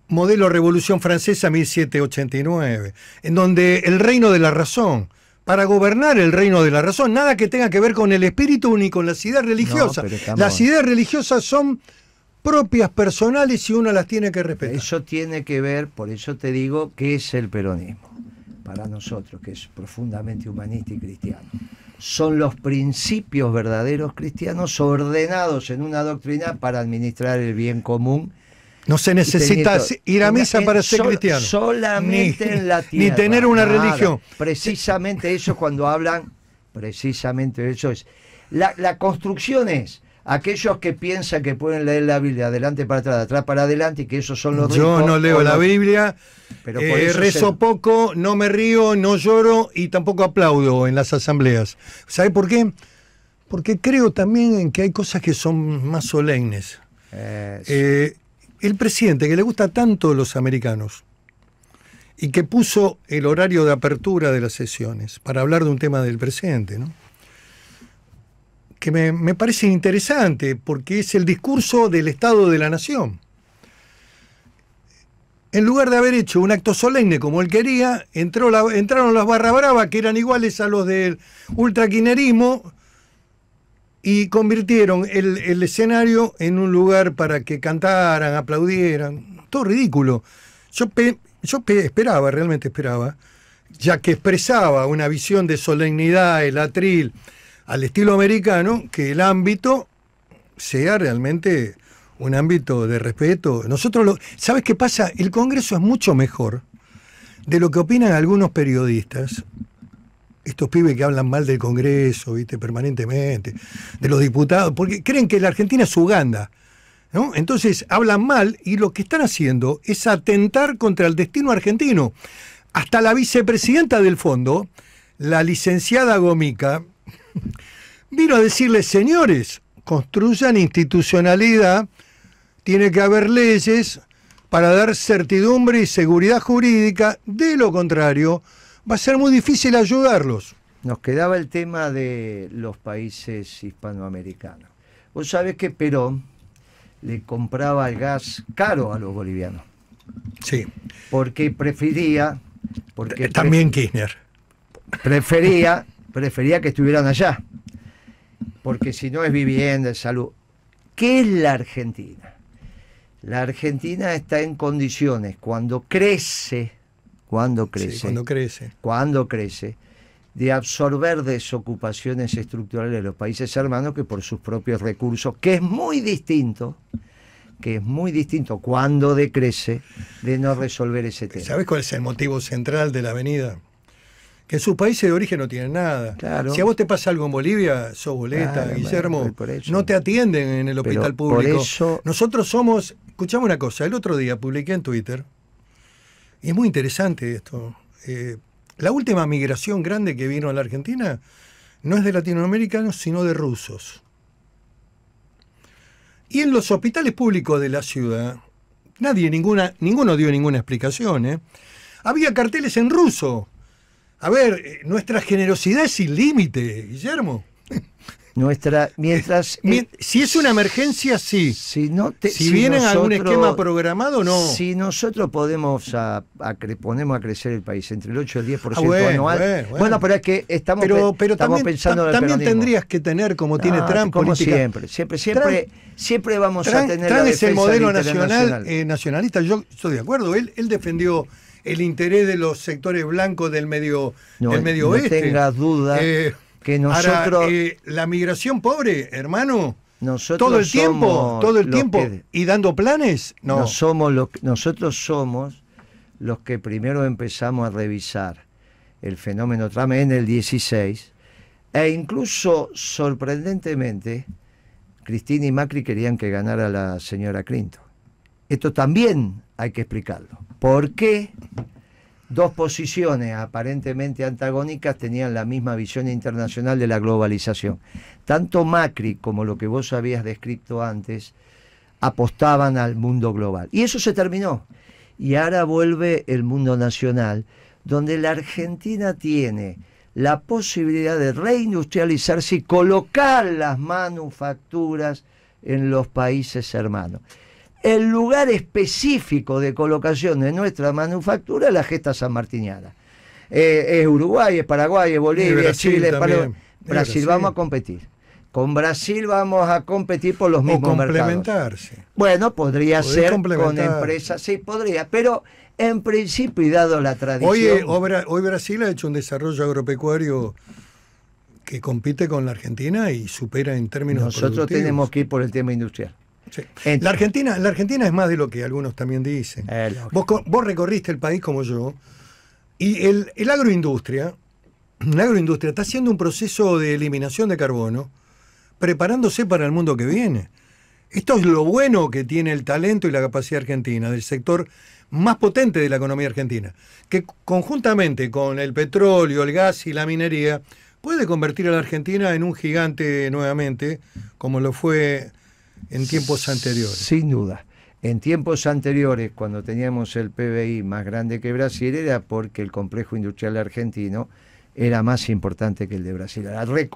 modelo Revolución Francesa 1789, en donde el reino de la razón, para gobernar el reino de la razón, nada que tenga que ver con el espíritu ni con las ideas religiosas. Las ideas religiosas son propias, personales y uno las tiene que respetar. Eso tiene que ver, por eso te digo, qué es el peronismo para nosotros, que es profundamente humanista y cristiano. Son los principios verdaderos cristianos ordenados en una doctrina para administrar el bien común no se necesita ir a misa para ser cristiano. Solamente ni, en la tierra. Ni tener una religión. Precisamente eso cuando hablan, precisamente eso es. La, la construcción es aquellos que piensan que pueden leer la Biblia adelante para atrás, de atrás para adelante y que esos son los Yo no leo la Biblia, pero eh, rezo poco, no me río, no lloro y tampoco aplaudo en las asambleas. ¿Sabe por qué? Porque creo también en que hay cosas que son más solemnes. Eh, eh, el presidente que le gusta tanto a los americanos y que puso el horario de apertura de las sesiones para hablar de un tema del presidente, que me, parece interesante porque es el discurso del Estado de la Nación. En lugar de haber hecho un acto solemne como él quería, entraron las barra brava que eran iguales a los del ultraquinerismo y convirtieron el, escenario en un lugar para que cantaran, aplaudieran. Todo ridículo. Yo, yo esperaba, realmente esperaba, ya que expresaba una visión de solemnidad, el atril, al estilo americano, que el ámbito sea realmente un ámbito de respeto. Nosotros lo, ¿Sabes qué pasa? El Congreso es mucho mejor de lo que opinan algunos periodistas estos pibes que hablan mal del Congreso, ¿viste? permanentemente, de los diputados, porque creen que la Argentina es Uganda. Entonces hablan mal y lo que están haciendo es atentar contra el destino argentino. Hasta la vicepresidenta del fondo, la licenciada Gomica, vino a decirle, señores, construyan institucionalidad, tiene que haber leyes para dar certidumbre y seguridad jurídica, de lo contrario, va a ser muy difícil ayudarlos. Nos quedaba el tema de los países hispanoamericanos. Vos sabés que Perón le compraba el gas caro a los bolivianos. Sí. Porque prefería. Porque eh, También Kirchner. Prefería, prefería que estuvieran allá. Porque si no es vivienda, es salud. ¿Qué es la Argentina? La Argentina está en condiciones cuando crece cuando crece, cuando crece, cuando crece, de absorber desocupaciones estructurales de los países hermanos que por sus propios recursos, que es muy distinto, que es muy distinto cuando decrece de no resolver ese tema. ¿Sabes cuál es el motivo central de la avenida? Que en sus países de origen no tienen nada. Claro. Si a vos te pasa algo en Bolivia, Soboleta, boleta, ah, Guillermo, no te atienden en el hospital público. Por eso... Nosotros somos, Escuchamos una cosa, el otro día publiqué en Twitter, es muy interesante esto. Eh, la última migración grande que vino a la Argentina no es de latinoamericanos, sino de rusos. Y en los hospitales públicos de la ciudad, nadie, ninguna, ninguno dio ninguna explicación. ¿eh? Había carteles en ruso. A ver, eh, nuestra generosidad es sin límite, Guillermo mientras eh, eh, si es una emergencia sí si no si, vienen a algún esquema programado no si nosotros podemos ponemos a crecer el país entre el 8 y el 10% ah, bueno, anual bueno, pero es que estamos pero, pero estamos pensando también tendrías que tener como tiene ah, Trump como siempre siempre siempre siempre vamos a tener Trump es el modelo nacional eh, nacionalista yo estoy de acuerdo él él defendió el interés de los sectores blancos del medio oeste del medio no oeste tengas duda que nosotros... Eh, la migración pobre, hermano, todo el tiempo, todo el tiempo, y dando planes, no. somos nosotros somos los que primero empezamos a revisar el fenómeno Trame en el 16, e incluso sorprendentemente, Cristina y Macri querían que ganara la señora Clinton. Esto también hay que explicarlo. ¿Por qué dos posiciones aparentemente antagónicas tenían la misma visión internacional de la globalización. Tanto Macri como lo que vos habías descrito antes apostaban al mundo global. Y eso se terminó. Y ahora vuelve el mundo nacional, donde la Argentina tiene la posibilidad de reindustrializarse y colocar las manufacturas en los países hermanos el lugar específico de colocación de nuestra manufactura es la gesta sanmartiniana. Eh, es Uruguay, es Paraguay, es Bolivia, Brasil, Chile, Brasil, Brasil, vamos a competir. Con Brasil vamos a competir por los mismos Mercados. Bueno, podría ser con empresas, sí, podría, pero en principio y dado la eh, tradición. Hoy, hoy Brasil ha hecho un desarrollo agropecuario que compite con la Argentina y supera en términos Nosotros tenemos que ir por el tema industrial la, Argentina, la Argentina es más de lo que algunos también dicen. Eh, vos, recorriste el país como yo y el, agroindustria, la agroindustria está haciendo un proceso de eliminación de carbono, preparándose para el mundo que viene. Esto es lo bueno que tiene el talento y la capacidad argentina, del sector más potente de la economía argentina, que conjuntamente con el petróleo, el gas y la minería, puede convertir a la Argentina en un gigante nuevamente, como lo fue en tiempos anteriores. Sin duda. En tiempos anteriores, cuando teníamos el PBI más grande que Brasil, era porque el complejo industrial argentino era más importante que el de Brasil.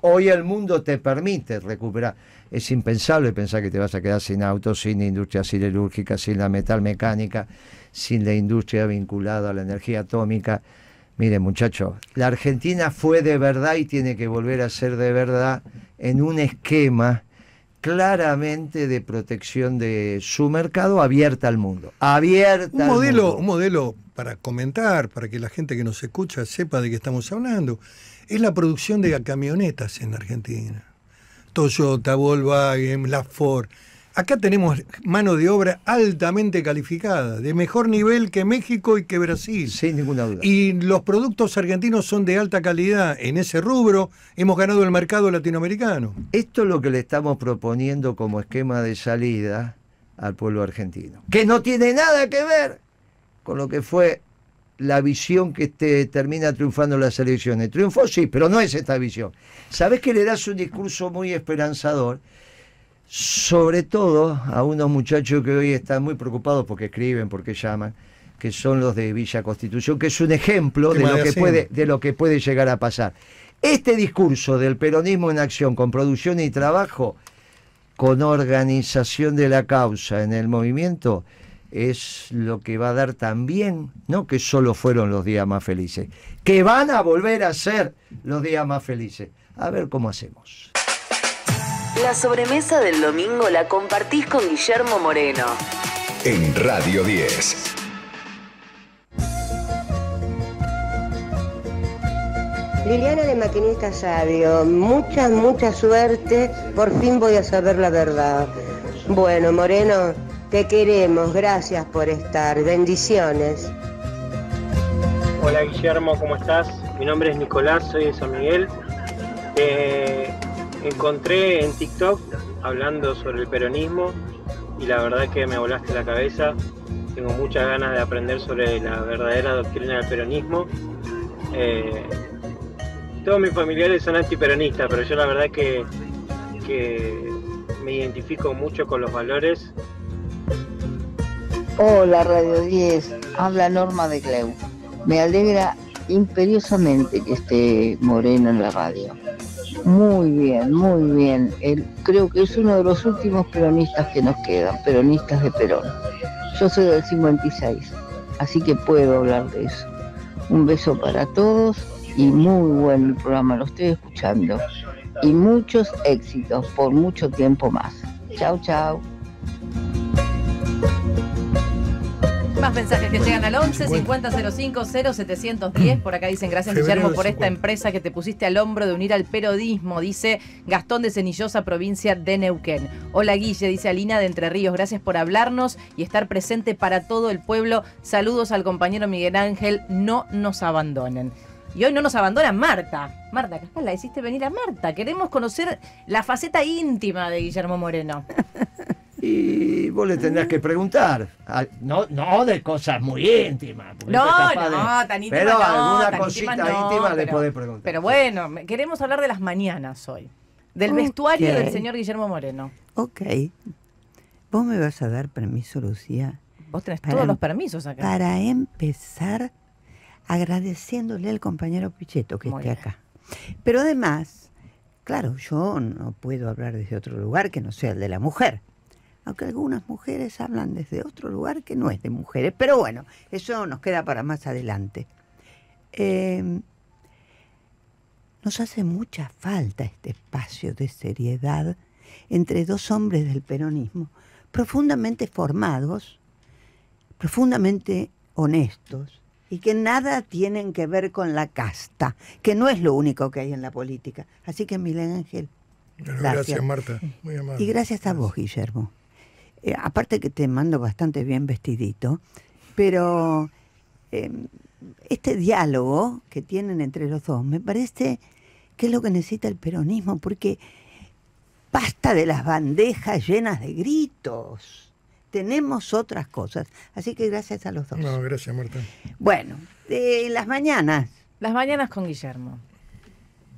Hoy el mundo te permite recuperar. Es impensable pensar que te vas a quedar sin autos, sin industria siderúrgica, sin la metalmecánica, sin la industria vinculada a la energía atómica. Mire, muchachos, la Argentina fue de verdad y tiene que volver a ser de verdad en un esquema claramente de protección de su mercado abierta al mundo. Abierta un modelo, Un modelo para comentar, para que la gente que nos escucha sepa de qué estamos hablando, es la producción de camionetas en Argentina. Toyota, Volkswagen, la Ford. Acá tenemos mano de obra altamente calificada, de mejor nivel que México y que Brasil. Sin ninguna duda. Y los productos argentinos son de alta calidad. En ese rubro hemos ganado el mercado latinoamericano. Esto es lo que le estamos proponiendo como esquema de salida al pueblo argentino, que no tiene nada que ver con lo que fue la visión que termina triunfando las elecciones. Triunfó sí, pero no es esta visión. Sabes que le das un discurso muy esperanzador sobre todo a unos muchachos que hoy están muy preocupados porque escriben, porque llaman, que son los de Villa Constitución, que es un ejemplo de lo, que puede, de lo que puede llegar a pasar. Este discurso del peronismo en acción con producción y trabajo, con organización de la causa en el movimiento, es lo que va a dar también, no que solo fueron los días más felices, que van a volver a ser los días más felices. A ver cómo hacemos. La sobremesa del domingo la compartís con Guillermo Moreno. En Radio 10. Liliana de Maquinista Sabio, mucha, mucha suerte, por fin voy a saber la verdad. Bueno, Moreno, te queremos, gracias por estar, bendiciones. Hola Guillermo, ¿cómo estás? Mi nombre es Nicolás, soy de San Miguel. Eh, encontré en TikTok hablando sobre el peronismo y la verdad que me volaste la cabeza. Tengo muchas ganas de aprender sobre la verdadera doctrina del peronismo. Eh, todos mis familiares son antiperonistas, pero yo la verdad que, que me identifico mucho con los valores. Hola Radio 10, habla Norma de Cleu. Me alegra imperiosamente que esté Moreno en la radio muy bien, muy bien. creo que es uno de los últimos peronistas que nos quedan, peronistas de Perón. Yo soy del 56, así que puedo hablar de eso. Un beso para todos y muy buen programa, lo estoy escuchando. Y muchos éxitos por mucho tiempo más. Chao, chao más mensajes que llegan al 11 50 05 0710. Por acá dicen gracias Guillermo por esta empresa que te pusiste al hombro de unir al periodismo, dice Gastón de Cenillosa, provincia de Neuquén. Hola Guille, dice Alina de Entre Ríos, gracias por hablarnos y estar presente para todo el pueblo. Saludos al compañero Miguel Ángel, no nos abandonen. Y hoy no nos abandona Marta. Marta, acá la hiciste venir a Marta. Queremos conocer la faceta íntima de Guillermo Moreno. y vos le tendrás que preguntar. No, de cosas muy íntimas. No, no, tan íntimas. Pero alguna cosita íntima, le podés preguntar. Pero bueno, queremos hablar de las mañanas hoy. Del vestuario del señor Guillermo Moreno. Ok. ¿Vos me vas a dar permiso, Lucía? Vos tenés todos los em- permisos acá. Para empezar, agradeciéndole al compañero Pichetto que esté acá. Pero además, claro, yo no puedo hablar desde otro lugar que no sea el de la mujer aunque algunas mujeres hablan desde otro lugar que no es de mujeres, pero bueno, eso nos queda para más adelante. Em, nos hace mucha falta este espacio de seriedad entre dos hombres del peronismo, profundamente formados, profundamente honestos y que nada tienen que ver con la casta, que no es lo único que hay en la política. Así que, Milén Ángel. gracias. Marta. Muy amable. Y gracias a vos, Guillermo. Eh, aparte que te mando bastante bien vestidito, pero eh, este diálogo que tienen entre los dos me parece que es lo que necesita el peronismo, porque basta de las bandejas llenas de gritos. Tenemos otras cosas. Así que gracias a los dos. No, gracias, Marta. Bueno, eh, las mañanas. Las mañanas con Guillermo.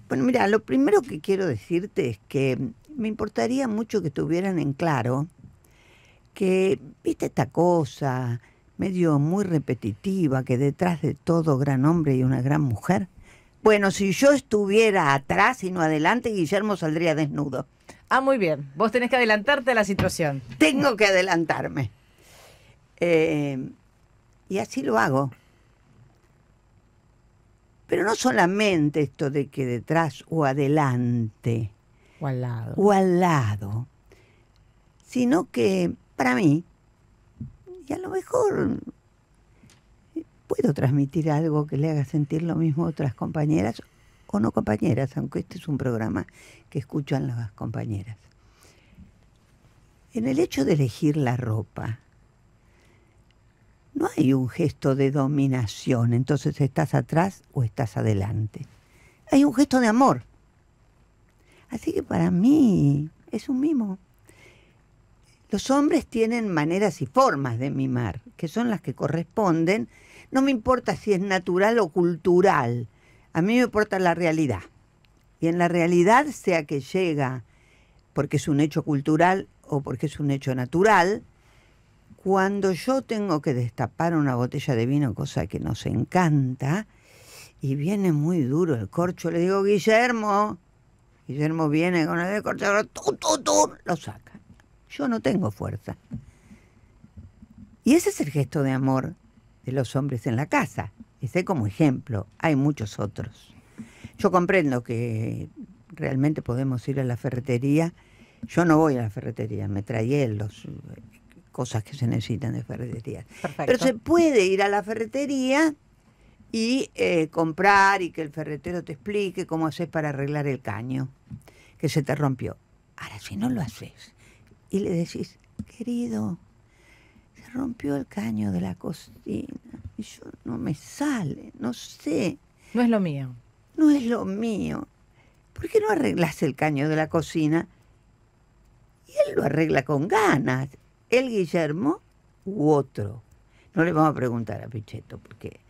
Bueno, mira, lo primero que quiero decirte es que me importaría mucho que tuvieran en claro que, viste esta cosa medio muy repetitiva, que detrás de todo gran hombre y una gran mujer. Bueno, si yo estuviera atrás y no adelante, Guillermo saldría desnudo. Ah, muy bien. Vos tenés que adelantarte a la situación. Tengo que adelantarme. Eh, y así lo hago. Pero no solamente esto de que detrás o adelante. O al lado. O al lado. Sino que para mí. Y a lo mejor puedo transmitir algo que le haga sentir lo mismo a otras compañeras o no compañeras, aunque este es un programa que escuchan las compañeras. En el hecho de elegir la ropa, no hay un gesto de dominación, entonces estás atrás o estás adelante. Hay un gesto de amor. Así que para mí es un mimo. Los hombres tienen maneras y formas de mimar, que son las que corresponden. No me importa si es natural o cultural, a mí me importa la realidad. Y en la realidad, sea que llega porque es un hecho cultural o porque es un hecho natural, cuando yo tengo que destapar una botella de vino, cosa que nos encanta, y viene muy duro el corcho, le digo, Guillermo, Guillermo viene con el corcho, tú, lo saco yo no tengo fuerza. Y ese es el gesto de amor de los hombres en la casa. Ese como ejemplo, hay muchos otros. Yo comprendo que realmente podemos ir a la ferretería. Yo no voy a la ferretería, me traía las cosas que se necesitan de ferretería. Pero se puede ir a la ferretería y eh, comprar y que el ferretero te explique cómo haces para arreglar el caño que se te rompió. Ahora, si no lo haces, y le decís, querido, se rompió el caño de la cocina y yo no me sale, no sé. No es lo mío. No es lo mío. ¿Por qué no arreglas el caño de la cocina? Y él lo arregla con ganas, el Guillermo u otro. No le vamos a preguntar a Pichetto porque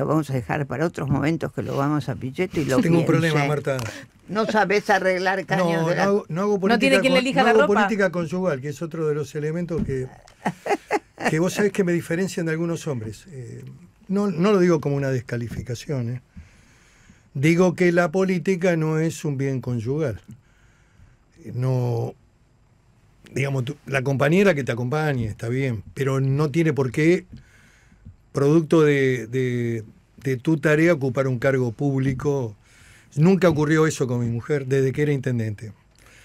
lo vamos a dejar para otros momentos que lo vamos a pillete y lo Tengo un problema, Marta. No sabes arreglar caños no, de no, hago, no, hago, política, tiene política conyugal, que es otro de los elementos que, que vos sabés que me diferencian de algunos hombres. Eh, no, no lo digo como una descalificación. Eh. Digo que la política no es un bien conyugal. No, digamos, la compañera que te acompañe está bien, pero no tiene por qué producto de, de, tu tarea ocupar un cargo público. Nunca ocurrió eso con mi mujer desde que era intendente.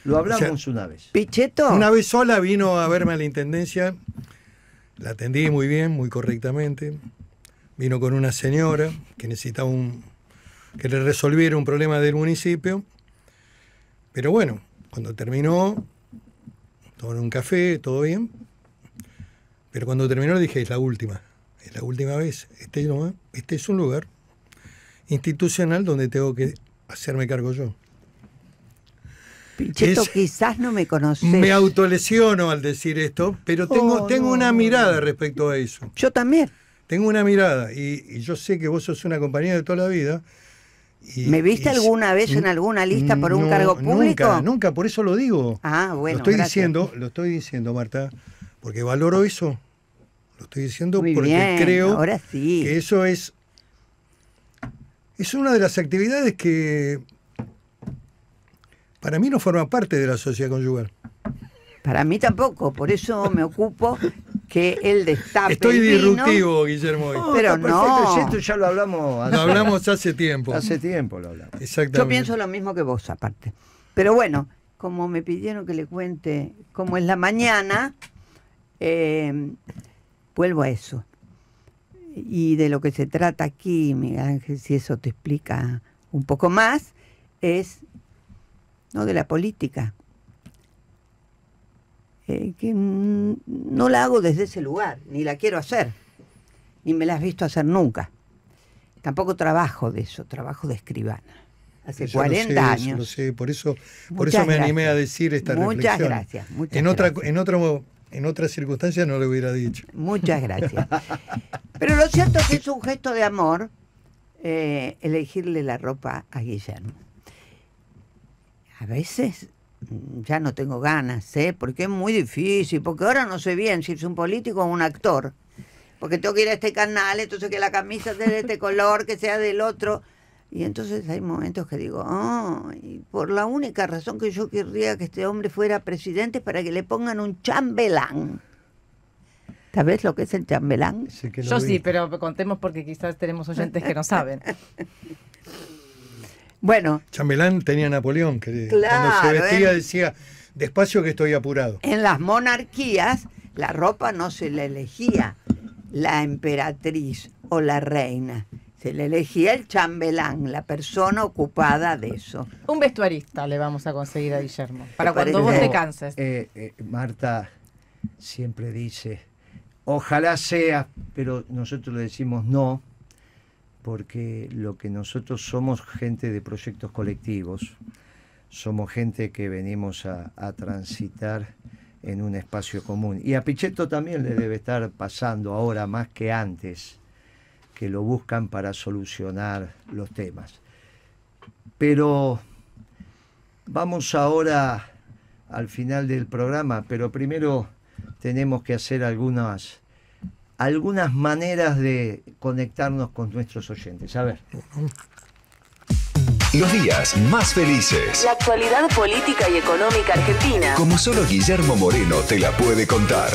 Lo hablamos una vez. ¿Picheto? Una vez sola vino a verme a la intendencia. La atendí muy bien, muy correctamente. Vino con una señora que necesitaba un. que le resolviera un problema del municipio. Pero bueno, cuando terminó, Tomaron un café, todo bien. Pero cuando terminó le dije, es la última la última vez, este, este es un lugar institucional donde tengo que hacerme cargo yo. Pincheto, quizás no me conoces. Me autolesiono al decir esto, pero tengo, oh, tengo una mirada respecto a eso. Yo también. Tengo una mirada y, yo sé que vos sos una compañía de toda la vida. Y, ¿Me viste alguna vez en alguna lista por un cargo público? Nunca, nunca, por eso lo digo. Ah, bueno. Lo estoy, diciendo, lo estoy diciendo, Marta, porque valoro eso. Lo estoy diciendo porque creo que eso es, es una de las actividades que para mí no forma parte de la sociedad conyugal. Para mí tampoco, por eso me ocupo que él destape. Estoy disruptivo, Guillermo. pero no. Esto ya lo hablamos. Hace, hablamos hace tiempo. Hace tiempo lo hablamos. Exactamente. Yo pienso lo mismo que vos, aparte. Pero bueno, como me pidieron que le cuente como es la mañana, eh, Vuelvo a eso. Y de lo que se trata aquí, Miguel Ángel, si eso te explica un poco más, es no de la política. Eh, que no la hago desde ese lugar, ni la quiero hacer, ni me la has visto hacer nunca. Tampoco trabajo de eso, trabajo de escribana hace 40 años. sé, por eso, por eso me animé a decir esta muchas reflexión. Muchas gracias. en, otro en otro en otras circunstancias no le hubiera dicho. Muchas gracias. Pero lo cierto es que es un gesto de amor eh, elegirle la ropa a Guillermo. A veces mm, ya no tengo ganas, ¿eh? porque es muy difícil, porque ahora no sé bien si es un político o un actor, porque tengo que ir a este canal, entonces que la camisa sea de este color, que sea del otro. Y entonces hay momentos que digo, oh, y por la única razón que yo querría que este hombre fuera presidente es para que le pongan un chambelán. ¿Sabes lo que es el chambelán? Sí yo sí, pero contemos porque quizás tenemos oyentes que no saben. bueno. Chambelán tenía Napoleón, que cuando se vestía decía, despacio que estoy apurado. En las monarquías la ropa no se la elegía la emperatriz o la reina se le elegía el chambelán, la persona ocupada de eso. Un vestuarista le vamos a conseguir a Guillermo, para cuando vos te canses. Eh, eh, Marta siempre dice, ojalá sea, pero nosotros le decimos no, porque lo que nosotros somos gente de proyectos colectivos, somos gente que venimos a transitar en un espacio común. Y a Pichetto también le debe estar pasando ahora más que antes que lo buscan para solucionar los temas. Pero vamos ahora al final del programa, pero primero tenemos que hacer algunas, algunas maneras de conectarnos con nuestros oyentes. A ver. Los días más felices. La actualidad política y económica argentina. Como solo Guillermo Moreno te la puede contar.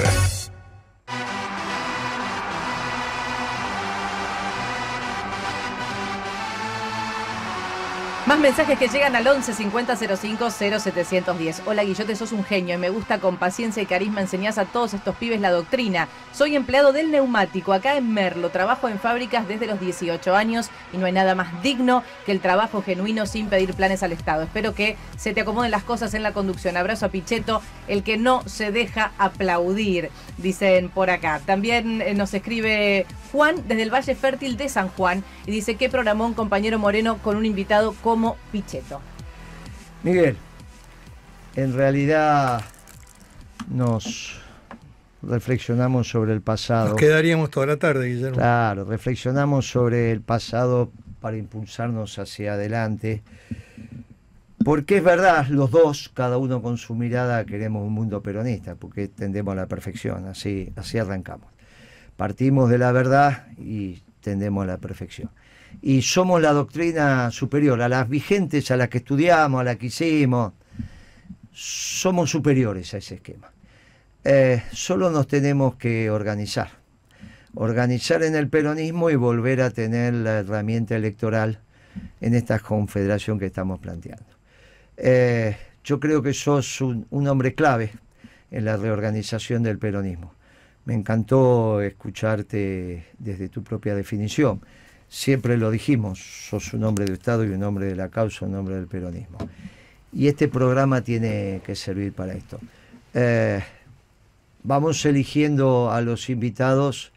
Más mensajes que llegan al 11 50 05 0710. Hola Guillote, sos un genio y me gusta con paciencia y carisma enseñás a todos estos pibes la doctrina. Soy empleado del neumático acá en Merlo, trabajo en fábricas desde los 18 años y no hay nada más digno que el trabajo genuino sin pedir planes al Estado. Espero que se te acomoden las cosas en la conducción. Abrazo a Pichetto, el que no se deja aplaudir, dicen por acá. También eh, nos escribe Juan desde el Valle Fértil de San Juan y dice, que programó un compañero Moreno con un invitado como Pichetto. Miguel, en realidad nos reflexionamos sobre el pasado. Nos quedaríamos toda la tarde, Guillermo. Claro, reflexionamos sobre el pasado para impulsarnos hacia adelante. Porque es verdad, los dos, cada uno con su mirada, queremos un mundo peronista, porque tendemos a la perfección, así, así arrancamos. Partimos de la verdad y tendemos a la perfección y somos la doctrina superior, a las vigentes, a las que estudiamos, a las que hicimos, somos superiores a ese esquema. Eh, solo nos tenemos que organizar, organizar en el peronismo y volver a tener la herramienta electoral en esta confederación que estamos planteando. Eh, yo creo que sos un, un hombre clave en la reorganización del peronismo. Me encantó escucharte desde tu propia definición. Siempre lo dijimos, sos un hombre de Estado y un hombre de la causa, un hombre del peronismo. Y este programa tiene que servir para esto. Eh, vamos eligiendo a los invitados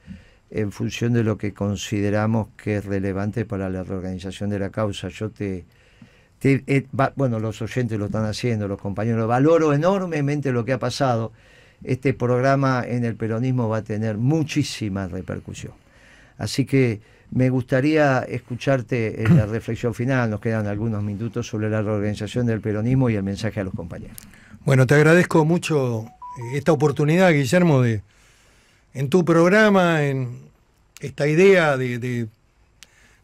en función de lo que consideramos que es relevante para la reorganización de la causa. Yo te, eh, bueno, los oyentes lo están haciendo, los compañeros, valoro enormemente lo que ha pasado. Este programa en el peronismo va a tener muchísima repercusión. Así que me gustaría escucharte en la reflexión final, nos quedan algunos minutos sobre la reorganización del peronismo y el mensaje a los compañeros. Bueno, te agradezco mucho eh, esta oportunidad, Guillermo, de en tu programa, en esta idea de,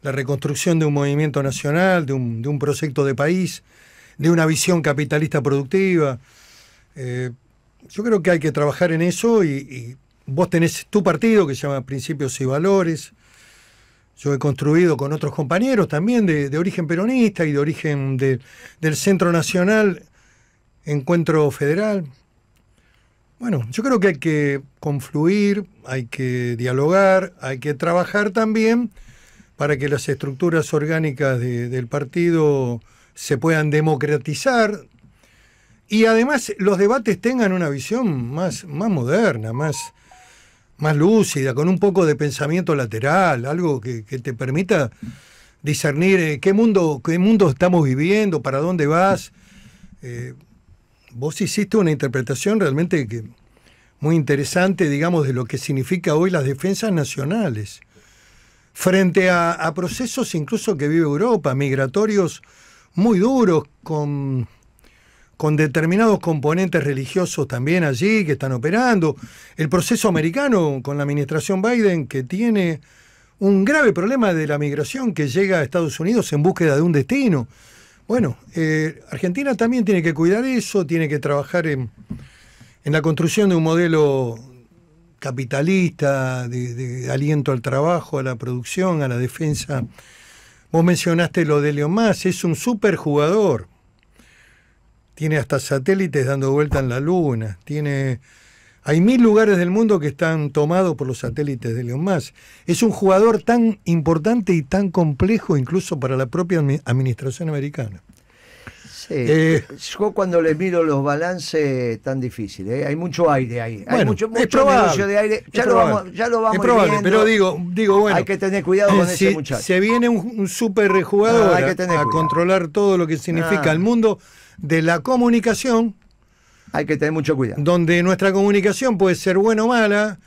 la reconstrucción de un movimiento nacional, de un, proyecto de país, de una visión capitalista productiva. Eh, yo creo que hay que trabajar en eso y, y, vos tenés tu partido que se llama Principios y Valores, yo he construido con otros compañeros también de, origen peronista y de origen del Centro Nacional Encuentro Federal. Bueno, yo creo que hay que confluir, hay que dialogar, hay que trabajar también para que las estructuras orgánicas del partido se puedan democratizar y además los debates tengan una visión más moderna, más, más lúcida, con un poco de pensamiento lateral, algo que, te permita discernir eh, qué, mundo, qué mundo estamos viviendo, para dónde vas. Eh, vos hiciste una interpretación realmente muy interesante, digamos, de lo que significa hoy las defensas nacionales, frente a procesos incluso que vive Europa, migratorios muy duros, con con determinados componentes religiosos también allí que están operando, el proceso americano con la administración Biden que tiene un grave problema de la migración que llega a Estados Unidos en búsqueda de un destino. Bueno, eh, Argentina también tiene que cuidar eso, tiene que trabajar en, la construcción de un modelo capitalista, de, aliento al trabajo, a la producción, a la defensa. Vos mencionaste lo de León es un superjugador tiene hasta satélites dando vuelta en la Luna, tiene... Hay mil lugares del mundo que están tomados por los satélites de Leon Más. Es un jugador tan importante y tan complejo incluso para la propia administración americana. Sí. Eh, yo cuando le miro los balances tan difíciles, ¿eh? hay mucho aire ahí. hay mucho, mucho de aire. Ya, lo vamos, ya lo vamos es probable, pero digo, digo, bueno. Hay que tener cuidado con ese muchacho. Se viene un, un super jugador ah, a, controlar todo lo que significa ah. el mundo de la comunicación. Hay que tener mucho cuidado. Donde nuestra comunicación puede ser buena o mala,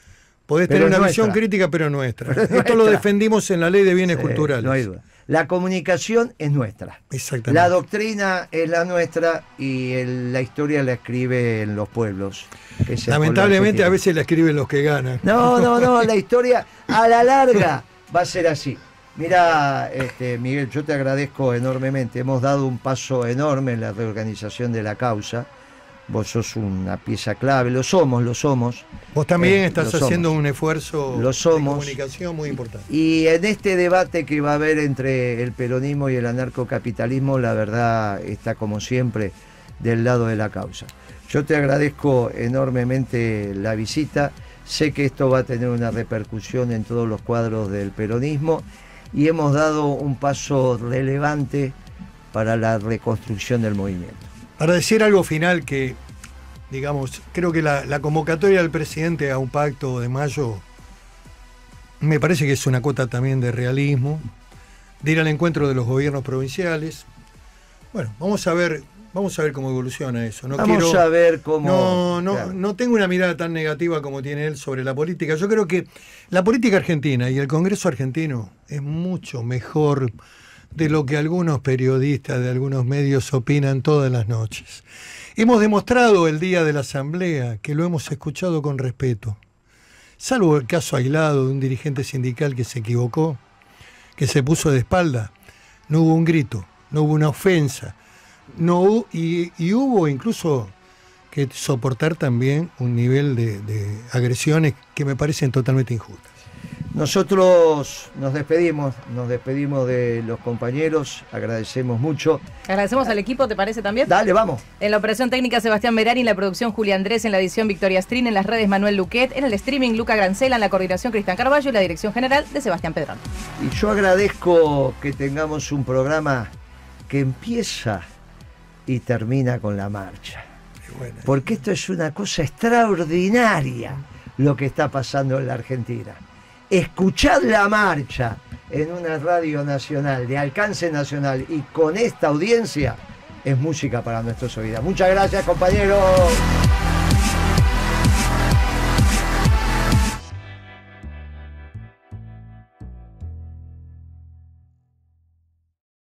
podés tener una visión crítica, pero nuestra. Esto lo defendimos en la ley de bienes culturales. No hay duda. La comunicación es nuestra. Exactamente. La doctrina es la nuestra y la historia la escribe en los pueblos. Lamentablemente a veces la escriben los que ganan. No, no, no, la historia a la larga va a ser así. Mira, este, Miguel, yo te agradezco enormemente. Hemos dado un paso enorme en la reorganización de la causa. Vos sos una pieza clave, lo somos, lo somos. Vos también eh, estás haciendo un esfuerzo de comunicación muy importante. Y en este debate que va a haber entre el peronismo y el anarcocapitalismo, la verdad está como siempre del lado de la causa. Yo te agradezco enormemente la visita. Sé que esto va a tener una repercusión en todos los cuadros del peronismo y hemos dado un paso relevante para la reconstrucción del movimiento. Para decir algo final que, digamos, creo que la, convocatoria del presidente a un pacto de mayo me parece que es una cuota también de realismo, de ir al encuentro de los gobiernos provinciales. Bueno, vamos a ver Vamos a ver cómo evoluciona eso. No Vamos a ver cómo. No, no tengo una mirada tan negativa como tiene él sobre la política. Yo creo que la política argentina y el Congreso argentino es mucho mejor de lo que algunos periodistas de algunos medios opinan todas las noches. Hemos demostrado el día de la Asamblea que lo hemos escuchado con respeto, salvo el caso aislado de un dirigente sindical que se equivocó, que se puso de espalda. No hubo un grito, no hubo una ofensa, no, y, hubo incluso que soportar también un nivel de, agresiones que me parecen totalmente injustas. Nosotros nos despedimos, nos despedimos de los compañeros, agradecemos mucho. Agradecemos al equipo, ¿te parece también? Dale, vamos. En la operación técnica Sebastián Merari en la producción Julia Andrés, en la edición Victoria Strin, en las redes Manuel Luquet, en el streaming Luca Grancela, en la coordinación Cristian Carballo y la dirección general de Sebastián Pedrón. Y yo agradezco que tengamos un programa que empieza y termina con la marcha. Porque esto es una cosa extraordinaria lo que está pasando en la Argentina. Escuchar la marcha en una radio nacional, de alcance nacional y con esta audiencia, es música para nuestros oídos. Muchas gracias, compañeros.